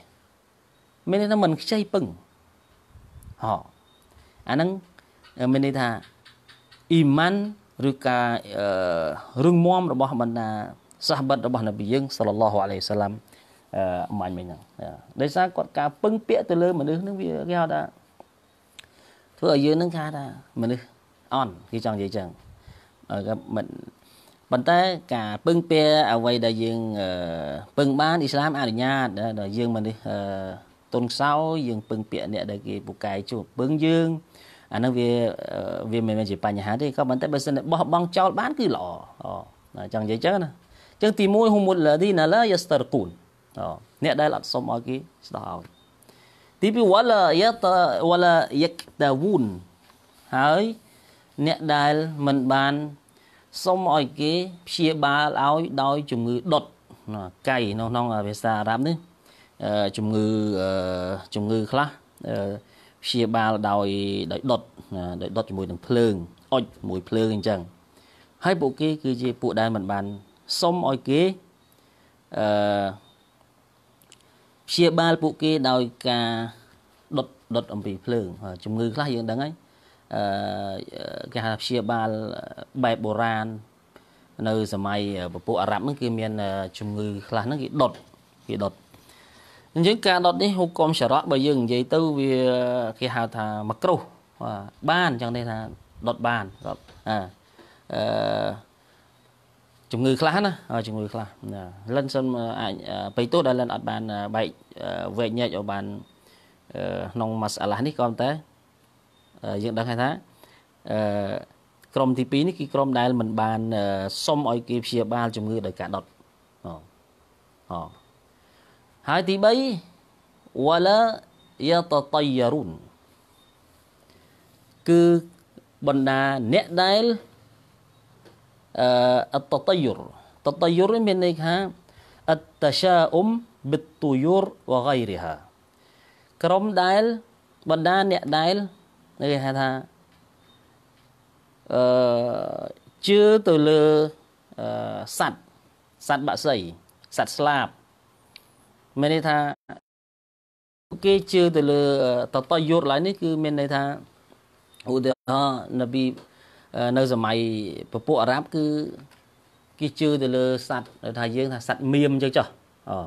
មានន័យថាមិនខ្ចីពឹងហោអាហ្នឹងមានន័យថាអ៊ីម៉ានឬការរឹងមាំរបស់បណ្ដាសាហបិតរបស់នប៊ីយើងសល្លឡោះអាឡៃសាឡាំអឺអមាញ់មិញហ្នឹងដោយសារគាត់ការពឹងពាក់ទៅលើមនុស្សហ្នឹងវាគេហៅថាធ្វើឲ្យយើងហ្នឹងគេថាមនុស្សអន់គេចង់និយាយចឹងក៏មិនប៉ុន្តែការពឹងពារអ្វីដែលយើងពឹងបានអ៊ីស្លាមអនុញ្ញាតដល់យើងមិននេះទុនខ្សោយយើងពឹងពាក្យអ្នកដែលគេពូកែជួបពឹងយើងអានឹងវាវាមិនមែនជាបញ្ហាទេក៏ប៉ុន្តែបើសិនបោះបង់ចោលបានគឺល្អអូចង់និយាយចឹងណាចឹងទី1ហុមុលឡាឌីណាឡាយ៉ាស្តរគូនអូអ្នកដែលអត់សុំឲ្យគេស្ដោឲ្យទី2វ៉ាឡាយ៉ាតវ៉ាឡាយ៉ាកតាវូនហើយអ្នកដែលមិនបានសុំឲ្យគេព្យាបាលឲ្យដោយជំងឺដុតកៃនៅក្នុងភាសាអារ៉ាប់នេះជំងឺជំងឺខ្លះព្យាបាលដោយដោយដុតដោយដុតជាមួយនឹងភ្លើងអុចមួយភ្លើងអញ្ចឹងហើយពួកគេគឺជាពួកដែលមិនបាន សុំឲ្យគេអឺព្យាបាលពួកគេដោយការដុតដុតអំពីភ្លើង ជំងឺខ្លះយើងដឹងហើយគេហៅព្យាបាលបែបបុរាណនៅសម័យពពួកអារ៉ាប់ហ្នឹងគេមាន ជំងឺខ្លះហ្នឹងគេដុតគេដុតអញ្ចឹងការដុតនេះហុកកុំចរៈបើយើងនិយាយទៅវាគេហៅថាមកគ្រោះបានចឹងនេះថាដុតបានគាត់អឺជំងឺខ្លះណាជំងឺខ្លះលិនសិនអាចបៃតោដែលលិនអត់បានបែកវែកញែកឲ្យបានក្នុងម៉ាសាឡានេះក៏តែយើងដឹងហើយថាអឺក្រុមទី2នេះគឺក្រុមដែល មិនបាន សុំឲ្យគេព្យាបាល ជំងឺដោយការដុតអូអូហើយទី3 wala yatatayyarun គឺបណ្ដាអ្នកដែលអឺអតតយុរតតយុរមានន័យថាអតសាអ៊ុមបិតតយុរវ៉ាហ្គៃរីហា ក្រុមដែលបណ្ដាអ្នកដែលនេះគេហៅថាអឺជឿទៅលើអឺសัตว์សัตว์បាក់សីសัตว์ស្លាប់មានន័យថាគេជឿទៅលើ តតយុទ្ធឡើយនេះ គឺ មានន័យថាឧទាហរណ៍នប៊ីនៅសម័យពពួកអារ៉ាប់ គឺគេជឿទៅលើសัตว์ដែលថាយើង ថាសัตว์មៀមចឹងចុះអូ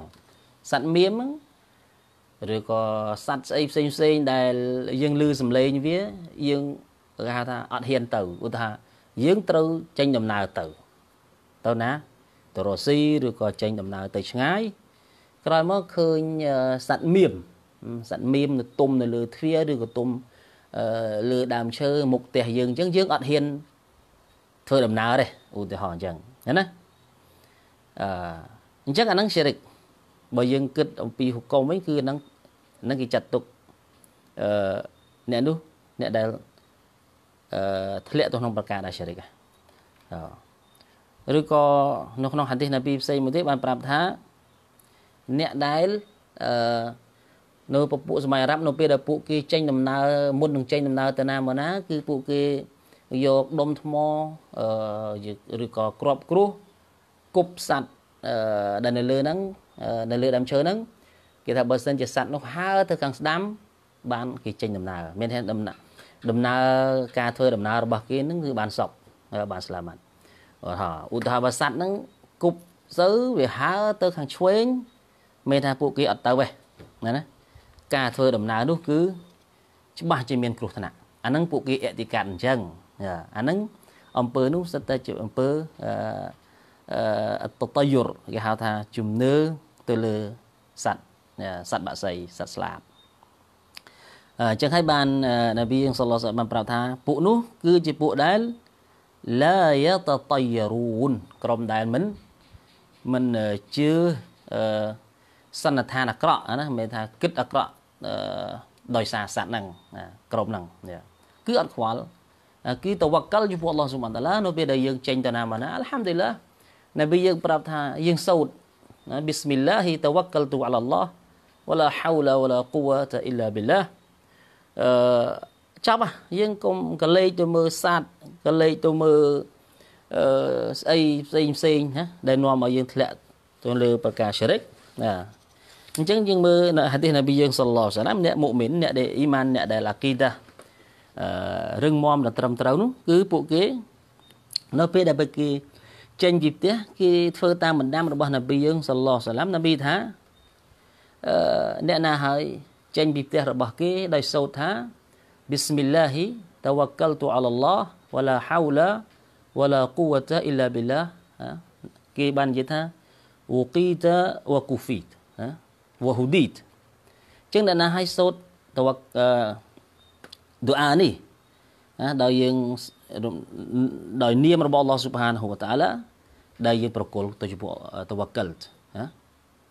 សัตว์មៀមហ្នឹងឬក៏សัตว์ស្អីផ្សេងផ្សេងដែល យើងឮសំឡេងវា យើងគេហៅថាអត់ហ៊ានទៅឧទាហរណ៍យើងត្រូវចេញដំណើរទៅ ទៅណាទៅរុស្ស៊ីឬក៏ចេញដំណើរទៅឆ្ងាយ ក្រោយមកឃើញសัตว์មៀមសัตว์មៀមនៅទុំនៅលើទ្វារឬក៏ទុំលើដើមឈើមុខផ្ទះយើងអញ្ចឹងយើងអត់ហ៊ានធ្វើដំណើរទេឧទាហរណ៍អញ្ចឹងណាអឺអញ្ចឹងអានឹងជារិកបើយើងគិត អំពីហុកុំវិញគឺអានឹងហ្នឹងគេចាត់ទុកអឺអ្នកនោះអ្នកដែលអឺធ្លាក់ទៅក្នុងប្រការអាសិរិកឬក៏នៅក្នុងហាឌីសនប៊ីផ្សេងមួយទៀតបានប្រាប់ថាអ្នកដែលអឺនៅពពួកសម័យអារ៉ាប់នៅពេលដែលពួក គេចេញដំណើរមុននឹងចេញដំណើរទៅណាមកណាគឺពួកគេយកដុំថ្មឬក៏ក្របគ្រោះគប់សัตว์ដែលនៅលើហ្នឹងនៅលើដើមឈើហ្នឹងគេថាបើសិនជាសัตว์នោះហើរទៅខាងស្ដាំបានគេចេញដំណើរមានថាដំណើរដំណើរការធ្វើដំណើររបស់គេនឹងគឺបានសុខបានស្លាមាត់ឧទាហរណ៍បើសัตว์នឹងគប់សូវវាហើរទៅខាងឆ្វេងមានថាពួកគេអត់ទៅទេណាណាការធ្វើដំណើរនោះគឺ ច្បាស់ជាមានគ្រោះថ្នាក់អាហ្នឹងពួកគេអតិកាត់អញ្ចឹងអាហ្នឹងអំពើនោះសិតតែជាអំពើអឺតតយុរគេហៅថាជំនឿទៅលើសัตว์សត្វបាក់សីសត្វស្លាបអញ្ចឹងហើយបាននប៊ីសឡោះបានប្រាប់ថាពួកនោះ គឺជាពួកដែលឡាយតតៃរូនក្រុមដែលមិនមិនជឿសន្និដ្ឋានអាក្រក់ណាមិនថាគិតអាក្រក់ដោយសារសត្វហ្នឹងក្រុមហ្នឹងគឺអត់ខ្វល់គឺតវកលចំពោះអល់ឡោះស៊ុបហានតាឡានៅពេលដែលយើងចេញទៅណាមកណាអល់ហាំឌីលឡានប៊ីយើង ប្រាប់ថាយើងសូត្រណាប៊ីស្មិលឡាហ៊ីតវកលទូអាឡាឡោះ wala haula wala quwwata illa billah អឺចាប់ហ่ะយើងកុំកលេចទៅមើលសัตว์កលេចទៅមើលអឺស្អីផ្សេងផ្សេងណាដែលនាំឲ្យយើង ធ្លាក់ទៅលើប្រការឈិរិកណាអញ្ចឹងយើងមើលនៅហាឌីសនប៊ីយើងសល្លោះសាឡាមអ្នកមុមីនអ្នកដែលអ៊ីម៉ានអ្នកដែលអាគីដាអឺរឹងមាំដល់ត្រឹមត្រូវនោះគឺពួកគេនៅពេលដែលគេចេញពីផ្ទះគេធ្វើតាមបណ្ដាំរបស់នប៊ីយើងសល្លោះសាឡាមនប៊ីថាអ្នកណាហើយចេញពីផ្ទះរបស់គេដោយសូត្រថា Bismillahi tawakkaltu ala Allah wala hawla wala quwwata illa billah គេបាននិយាយថា waqita wa kufit wa hudit ចឹងអ្នកណាហើយសូត្រតវដូអានេះណាដោយយើងដោយនាមរបស់ Allah Subhanahu wa ta'ala ដែលយើងប្រគល់ទៅចំពោះ tawakkalt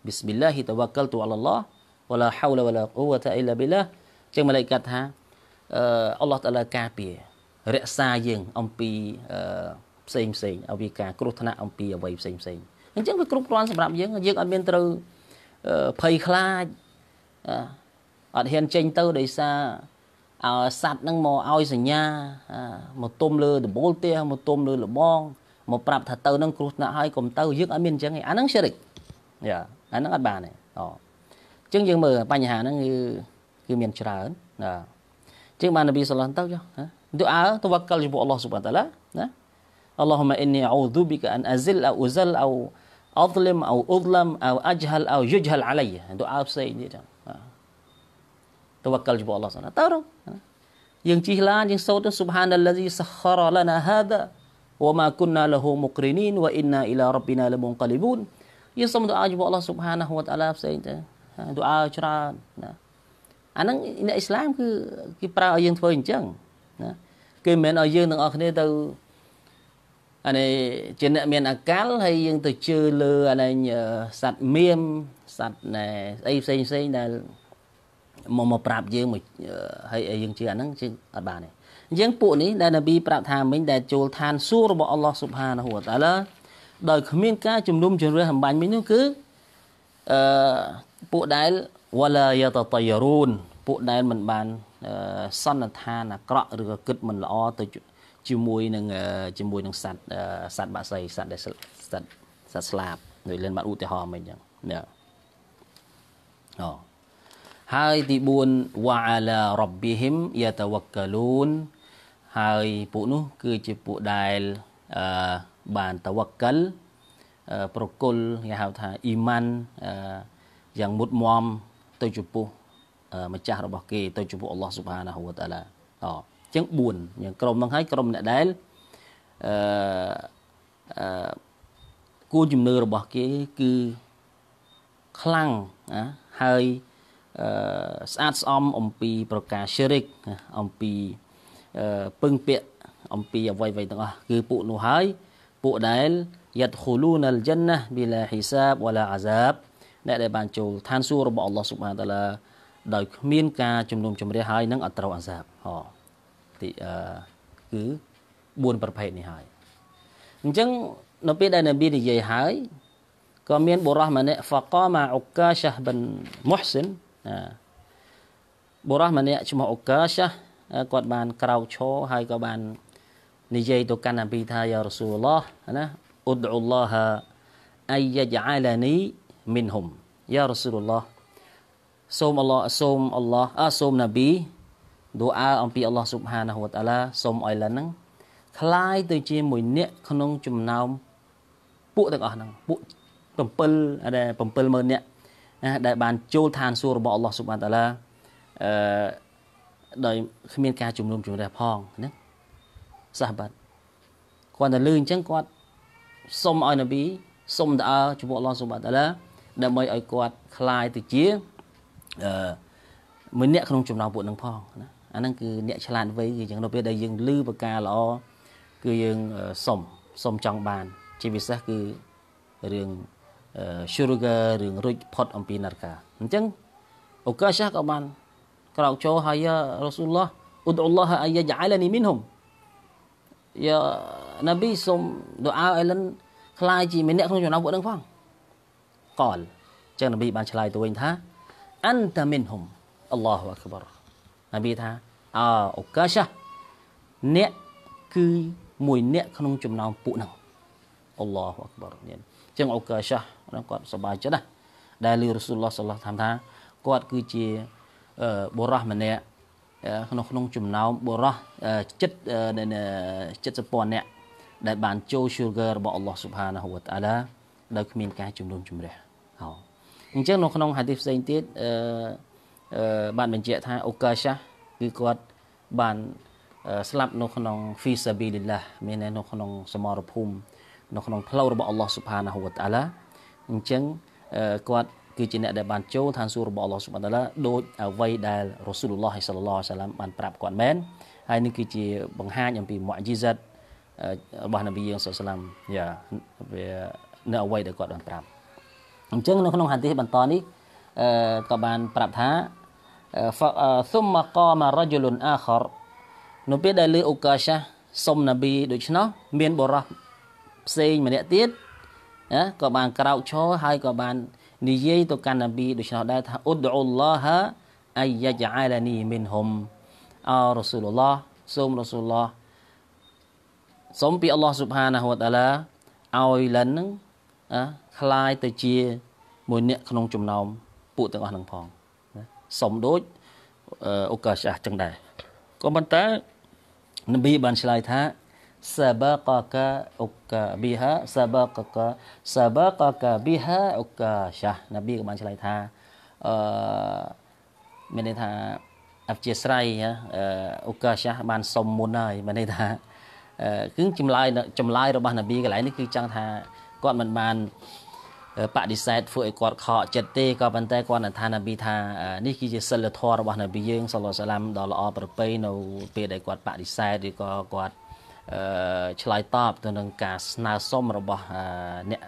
Bismillah tawakkaltu 'ala Allah wa la hawla wa la quwwata illa billah ចឹងម៉ាឡេកាត់ថាអឺអល់ឡោះតឡាការពាររក្សាយើងអំពីអឺផ្សេងផ្សេងអវិការគ្រោះថ្នាក់អំពីអវ័យផ្សេងផ្សេងអញ្ចឹងវាគ្រប់គ្រាន់សម្រាប់យើងយើងអត់មានត្រូវភ័យខ្លាចអត់ហ៊ានចេញទៅដោយសារអើសัตว์ហ្នឹងមកឲ្យសញ្ញាមកទុំលើដំបូលផ្ទះមកទុំលើលបងមកប្រាប់ថាទៅនឹងគ្រោះថ្នាក់ហើយកុំទៅយើងអត់មានអញ្ចឹងឯអាហ្នឹងសិរិកយ៉ាអាហ្នឹងអត់បានទេអូអញ្ចឹងយើងមើលបញ្ហាហ្នឹងគឺគឺមានច្រើនណាអញ្ចឹងបាននប៊ីសឡោះទៅចុះឌូអាតវ៉ាកលជាមួយអល់ឡោះស៊ុបហានតាឡាណា اللهم إني أعوذ بك أن أزل أو أزل أو أظلم أو أظلم أو أجهل أو يجهل علي دعاء ផ្សេងទៀតចឹងតវ៉ាកលជាមួយអល់ឡោះស៊ុបហានតាឡាយើងជិះឡានយើងសូត្រស៊ុបហានលឡាហ៊ីសខរឡាណាហាដាវម៉ាគុនណាលហ៊ូមុក្រីនីនវ៉អ៊ីនណាអ៊ីឡារ៉ាប៊ីណាលមុនកលីបូនយើងសុំដុអាជាមួយអល់ឡោះស៊ុបហានហូវតាឡាផ្សេងទៅដុអាច្រើនណាអាហ្នឹងអ្នកអ៊ីស្លាមគឺគេប្រើឲ្យយើងធ្វើអញ្ចឹងណាគេមិនមែនឲ្យយើងទាំងអស់គ្នាទៅអានេះជាអ្នកមានអាកាលហើយយើងទៅជឿលើអានេះសត្វមៀមសត្វណែស្អីផ្សេងផ្សេងដែលមកមកប្រាប់យើងមកហើយឲ្យយើងជឿអាហ្នឹងជឿអត់បានទេអញ្ចឹងពួកនេះដែលនប៊ីប្រាប់ថាមិញដែលចូលឋានសួគ៌របស់អល់ឡោះស៊ុបហានហូវតាឡាដោយគ្មាន ការជំនុំជម្រះសម្បាញ់មិញនោះគឺអឺពួកដែលវឡាយតតយរូនពួកដែលមិនបានសន្និដ្ឋានអាក្រក់ឬក៏គិតមិនល្អទៅជាមួយនឹងជាមួយនឹងសัตว์សัตว์បាក់សៃសัตว์ដែលសัตว์សត្វស្លាប់ដូចលឿនបាត់ឧទាហរណ៍មិញអញ្ចឹងណាអូហើយទី4វ៉ាអាឡារ៉ាប់ប៊ីហ៊ីមយ៉ាតាវ៉ាក់កាលូនហើយពួកនោះ គឺជាពួកដែលអឺបានតវកិលប្រគល់គេហៅថាអ៊ីម៉ានយ៉ាងមុតមមទៅចំពោះម្ចាស់របស់គេទៅចំពោះអល់ឡោះស៊ុបហានាហ៊ូវតាឡាអញ្ចឹង4យ៉ាងក្រុមហ្នឹងហើយ ក្រុមអ្នកដែលអឺគួរជំនឿរបស់គេ គឺខ្លាំងណាហើយស្អាតស្អំអំពី ប្រការឈិរិក អំពីពឹងពាក់អំពីអ្វីៗទាំងអស់គឺពួកនោះហើយពួកដែលយ៉ាត់ខូលូនលចាន់ណាប៊ីឡាហ៊ីសាបវ៉ាឡាអាសាបអ្នកដែលបានចូលឋានសួគ៌របស់អល់ឡោះស៊ុបហានតាឡាដោយគ្មាន ការជំនុំជម្រះហើយនឹងអត់ត្រូវអាសាបហទីអឺគឺ4ប្រភេទនេះហើយអញ្ចឹងនៅពេលដែលនប៊ីនិយាយហើយក៏មានបុរសម្នាក់ហ្វាកាម៉ាអុកាសាប៊ិនមូហសិនណាបុរសម្នាក់ឈ្មោះអុកាសាគាត់បានក្រោកឈរហើយក៏បាននិយាយទៅកាន់នប៊ីថាយ៉ារ៉ាស៊ូលឡោះណាអ៊ុដអ៊ុលឡោះអាយយ៉ាអាឡានីមីនហុំយ៉ារ៉ាស៊ូលឡោះសូមអល់ឡោះសូមអល់ឡោះអសូមនប៊ីដូអាអំពីអល់ឡោះស៊ុបហានាហ៊ូវតាឡាសូមឲ្យលិនហ្នឹងคล้ายទៅជាមួយអ្នកក្នុងចំណោមពួកទាំងអស់ហ្នឹងពួក7ដែល70000នាក់ដែលបានចូលឋានសួគ៌របស់អល់ឡោះស៊ុបហានតាឡាអឺដោយគ្មានការជំនុំជម្រះផងណាសាហាបាត់គាត់តែលឺអញ្ចឹងគាត់សុំឲ្យនប៊ីសុំតើជំពូកអល់ឡោះសុបាតាឡាដើម្បីឲ្យគាត់คลายទៅជាអឺមួយអ្នកក្នុងចំណោមពួកនឹងផងណាអាហ្នឹងគឺអ្នកឆ្លាតវៃគឺយ៉ាង នៅពេលដែលយើងលឺប្រការល្អគឺយើងសុំសុំចង់បាន ជាពិសេសគឺរឿង sugar រឿងរុចផុតអំពីណាត់ការអញ្ចឹងអូកាសាក៏បានក្រោកចូលហើយរ៉ាស៊ូលឡោះអ៊ុដអ៊ុលឡោះអាយ៉ាយ៉ាឡានីមីនហុំយ៉ានប៊ីសូមដូអាអេលិនខ្លាយជាម្នាក់ក្នុងចំណោមពួកនឹងផងកលចឹងនប៊ីបានឆ្លើយទៅវិញថាអន្តមីនហុំអល់ឡោះអក្បរនប៊ីថាអើអូកាសាអ្នកគឺជា1អ្នកក្នុងចំណោមពួកនឹងអល់ឡោះអក្បរនេះចឹងអូកាសាហ្នឹងគាត់សប្បាយចិត្តណាស់ដែលលឺរ៉ាស៊ូលឡោះសល្លោះថាថាគាត់គឺជាបុរសម្នាក់ក្នុងក្នុងចំណោមបុរសចិត្ត70,000នាក់ដែលបានចូល sugar របស់ Allah Subhanahu wa ta'ala ដោយគ្មានការជំនុំជម្រះហោអញ្ចឹងនៅក្នុងហាឌីសផ្សេងទៀតអឺបានបញ្ជាក់ថាអូកាសាគឺគាត់បានស្លាប់នៅក្នុង fi sabilillah មាននៅក្នុងសមរភូមិនៅក្នុងផ្លូវរបស់ Allah Subhanahu wa ta'ala អញ្ចឹងគាត់គឺជាអ្នកដែលបានចូលឋានសួគ៌របស់អល់ឡោះស៊ុបតាឡាដោយអ្វីដែលរ៉ូស៊ូលឡោះសាឡឡោះសាឡាមបានប្រាប់គាត់មែនហើយនេះគឺជាបង្ហាញអំពីមុអជីសាត់របស់នប៊ីយើងសាឡាមយ៉ាវានៅអ្វីដែលគាត់បានប្រាប់អញ្ចឹងនៅក្នុងហាឌីសបន្តនេះក៏បានប្រាប់ថា ثم قام رجل آخر នៅពេលដែលលើអូកាសា សុំនប៊ីដូច្នោះមានបរោះផ្សេងម្នាក់ទៀតណាក៏បានក្រោកឈរហើយក៏បាននិយាយទៅកាន់នប៊ីដូច្នោះដែរថាអ៊ុដអ៊ុលឡាហាអាយយ៉ាអាលានីមីនហុំអរ៉ាស៊ូលឡោះសូមរ៉ាស៊ូលឡោះសូមពីអល់ឡោះស៊ុបហានាហូវតាឡាឲ្យលិននឹងคลายទៅជា មួយ អ្នកក្នុងចំណោមពួកទាំងអស់នឹងផងសុំដូចអូកាសាចឹងដែរក៏ប៉ុន្តែនប៊ីបានឆ្លើយថា sabaqaka ukka biha sabaqaka sabaqaka biha ukka syah នប៊ីក៏បានឆ្លើយថាអឺមានន័យថាអព្យាស្រ័យអូកាសាបានសុំមុនហើយមានន័យថាគឺចម្លើយចម្លើយរបស់នប៊ីកន្លែងនេះគឺចង់ថាគាត់មិនបានបដិសេធធ្វើឲ្យគាត់ខកចិត្តទេក៏ប៉ុន្តែគាត់នៅថានប៊ីថានេះគឺជាសិលធម៌របស់នប៊ីយើងសល្លោះសាឡាមដ៏ល្អប្រពៃនៅពេលដែលគាត់បដិសេធឬក៏គាត់ឆ្លើយតបទៅនឹងការស្នើសុំរបស់អ្នក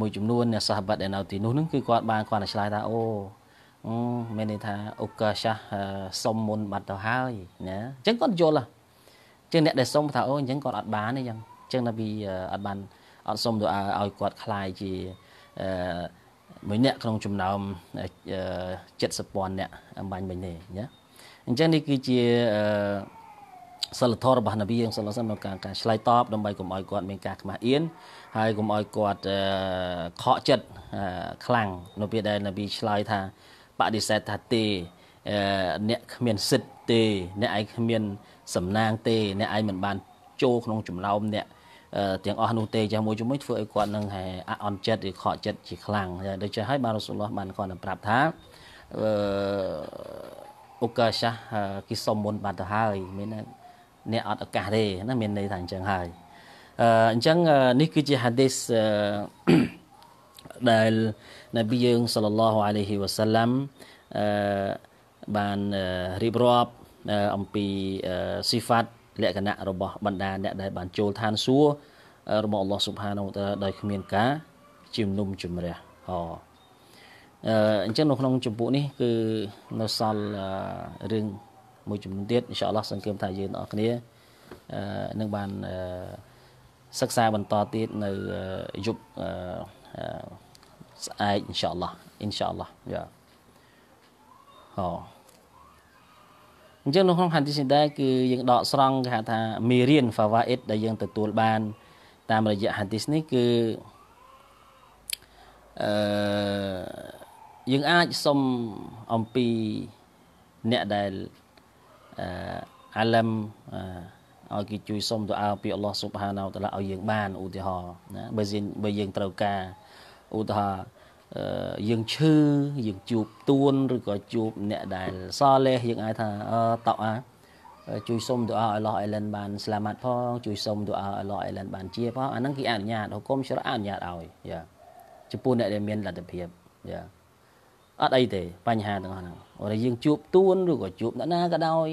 មួយចំនួនអ្នកសហបាត់ដែលនៅទីនោះនឹងគឺគាត់បានគាត់ឆ្លើយថាអូមានន័យថាអូកាសាសុំមុនបាត់ទៅហើយណាអញ្ចឹងគាត់យល់ហ៎ជាងអ្នកដែលសុំថាអូអញ្ចឹងគាត់អត់បានទេអញ្ចឹងអញ្ចឹងដល់ពីអត់បានអត់សុំទៅឲ្យគាត់คลายជាមួយអ្នកក្នុងចំណោម70,000អ្នកអំបញ្ញមិញទេណាអញ្ចឹងនេះគឺជាអឺសិលធម៌របស់នប៊ីយើងសល់សម្រាប់ការការឆ្លើយតបដើម្បីកុំឲ្យគាត់មានការខ្មាស់អៀនហើយកុំឲ្យគាត់ខកចិត្តខ្លាំងនៅពេលដែលនប៊ីឆ្លើយថាបដិសេធថាទេអ្នកគ្មានសិទ្ធទេអ្នកឯងគ្មាន សំណាងទេអ្នកឯងមិនបានចូលក្នុង ចំណោមអ្នកទាំងអស់នោះទេចាស់មួយជាមួយធ្វើឲ្យគាត់នឹងអអន់ចិត្តឬខកចិត្តជាខ្លាំងដូច្នេះហើយបានរសូលឡោះបានគាត់ប្រាប់ថាអឺអូកាសាគិសមមុន បាត់ទៅហើយមានអ្នកអត់ឱកាសទេណាមានន័យថាអញ្ចឹងហើយអឺអញ្ចឹងនេះគឺជាហាឌីសដែលនប៊ីយើងសល្លឡោះអាឡៃហ៊ីវ៉ាសាឡាំអឺបានរៀបរាប់អំពីស៊ីហ្វាត់លក្ខណៈរបស់បណ្ដាអ្នកដែលបានចូលឋានសួគ៌របស់អល់ឡោះស៊ុបហានូតាដោយគ្មានការជំនុំជម្រះអអញ្ចឹងនៅក្នុងចម្ពោះនេះគឺនៅសល់រឿងមួយចំនួនទៀតអ៊ីនសាអល់ឡោះសង្ឃឹមថាយើងទាំងអស់គ្នានឹងបានសិក្សាបន្តទៀតនៅយប់ស្អែកអ៊ីនសាអល់ឡោះអ៊ីនសាអល់ឡោះយ៉ាហោអញ្ចឹងនៅក្នុងហានទីនេះដែរគឺយើងដកស្រង់គេហៅថាមេរៀន fawaid ដែលយើងទទួលបាន តាមរយៈហានទីនេះគឺអឺយើងអាចសុំអំពីអ្នកដែលអាលឹមឲ្យគេជួយសុំទៅអើពីអល់ឡោះស៊ុបហាណោតាឡាឲ្យយើងបានឧទាហរណ៍ណាបើយើងបើយើងត្រូវការឧទាហរណ៍យើងឈឺយើងជួបទួនឬក៏ជួបអ្នកដែលសលេះយើងអាចថាតោអាជួយសុំទូអាឲ្យឡោះអៃឡែនបានស្លាមាត់ផងជួយសុំទូអាឲ្យឡោះអៃឡែនបានជាផងអាហ្នឹងគេអនុញ្ញាតហុកុំជ្រអនុញ្ញាតឲ្យយ៉ាចំពោះអ្នកដែលមានលទ្ធភាពយ៉ាអត់អីទេបញ្ហាទាំងអស់ហ្នឹងរយើងជួបទួនឬក៏ជួបអ្នកណាក៏ដោយ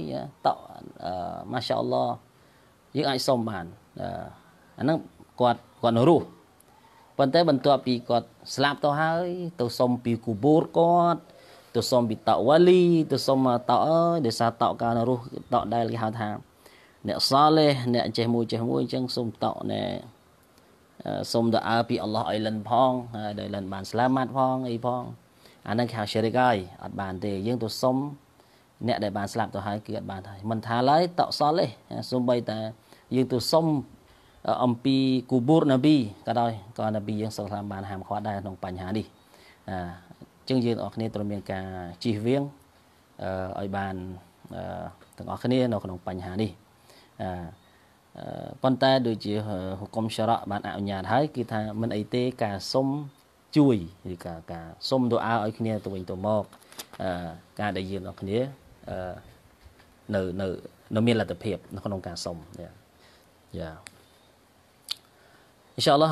តម៉ាសាអល់ឡោះយើងអាចសុំបានអាហ្នឹងគាត់គាត់នៅរស់ប៉ុន្តែបន្ទាប់ពីគាត់ស្លាប់ទៅហើយទៅសុំពីគូបូរគាត់ទៅសុំពីតវ៉ាលីទៅសុំតអើយដោយសារតកាលនៅរស់តដែលគេហៅថា អ្នកសាលេះអ្នកចេះមួយចេះមួយអញ្ចឹងសុំតណែសុំតអើពីអល់ឡោះឲ្យលិនផងហើយដល់លិនបានស្លាមាត់ផងអីផងអានឹងគេហៅ syirik ហើយអត់បានទេយើងទៅសុំអ្នកដែលបានស្លាប់ទៅហើយគឺអត់បានហើយមិនថាឡើយតក់សល់ទេសូម្បីតែយើងទៅសុំអំពីគូបូរណាប៊ីក៏ដោយក៏ណាប៊ីយើងសង្ឃាមបានហាមឃាត់ដែរក្នុងបញ្ហានេះអញ្ចឹងយើងទាំងអស់គ្នាត្រូវមានការជិះវៀងឲ្យបានទាំងអស់គ្នានៅ ក្នុងបញ្ហានេះអប៉ុន្តែដូចជាហុកុំសារ៉ាបានអនុញ្ញាតហើយគឺថាមិនអីទេការសុំជួយឬការការសុំទូអើឲ្យគ្នាទៅវិញទៅមកអឺការដែលយើងបងគ្នាអឺនៅនៅនៅមានលទ្ធភាព នៅក្នុងការសុំយ៉ាយ៉ាអ៊ីនសាអល់ឡោះ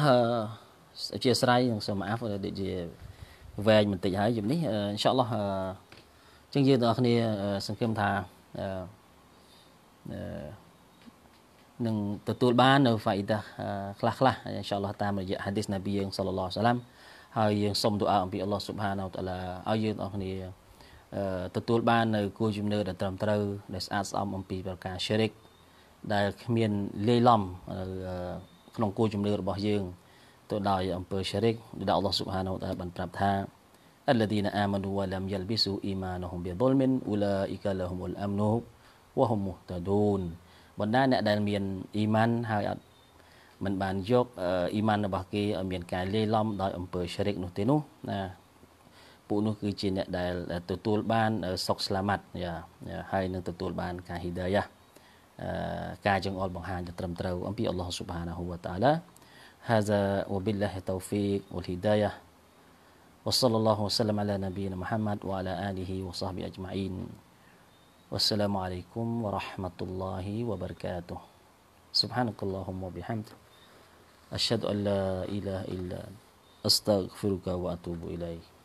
អធិស្ឋាននឹងសូមអាហ្វដូចជាវែងបន្តិចហើយយប់នេះអ៊ីនសាអល់ឡោះជាងយើងបងគ្នា សង្ឃឹមថាអឺនឹងទទួលបាន នៅហ្វាអ៊ីដាខ្លះខ្លះអ៊ីនសាអល់ឡោះតាមរយៈហាឌីសណាប៊ីយើងសល្លឡោះសាឡាមហើយយើងសូមទូអាអំពីអល់ឡោះស៊ុបហានអូតាឡាឲ្យយើងបងប្អូនទទួលបាននៅគួរជំនឿដែលត្រឹមត្រូវដែលស្អាតស្អំអំពីប្រការឈិរិកដែលគ្មានលាយឡំក្នុងគួរជំនឿរបស់យើងទៅដោយអំពើឈិរិកដែលអល់ឡោះស៊ុបហានអូតាឡាបានប្រាប់ថា الذين آمنوا ولم يلبسوا إيمانهم بظلم أولئك لهم الأمن وهم مهتدون បណ្ដាអ្នកដែលមានអ៊ីម៉ានហើយអត់មិនបានយកអ៊ីម៉ានរបស់គេឲ្យមានការលេលំដោយអំពើឆរិកនោះទេនោះណាពួកនោះគឺជាអ្នកដែលទទួលបានសុខស្លាមាត់យ៉ាហើយនឹងទទួលបានការហ៊ីដាយាការចងអល់បង្ហាញទៅត្រឹមត្រូវអំពីអល់ឡោះស៊ុបហានាហូវតាឡា هذا وبالله التوفيق والهداية وصلى الله وسلم على نبينا محمد وعلى آله وصحبه أجمعين والسلام عليكم ورحمة الله وبركاته سبحانك اللهم وبحمدك Asyhadu an la ilaha illa astaghfiruka wa atubu ilaihi.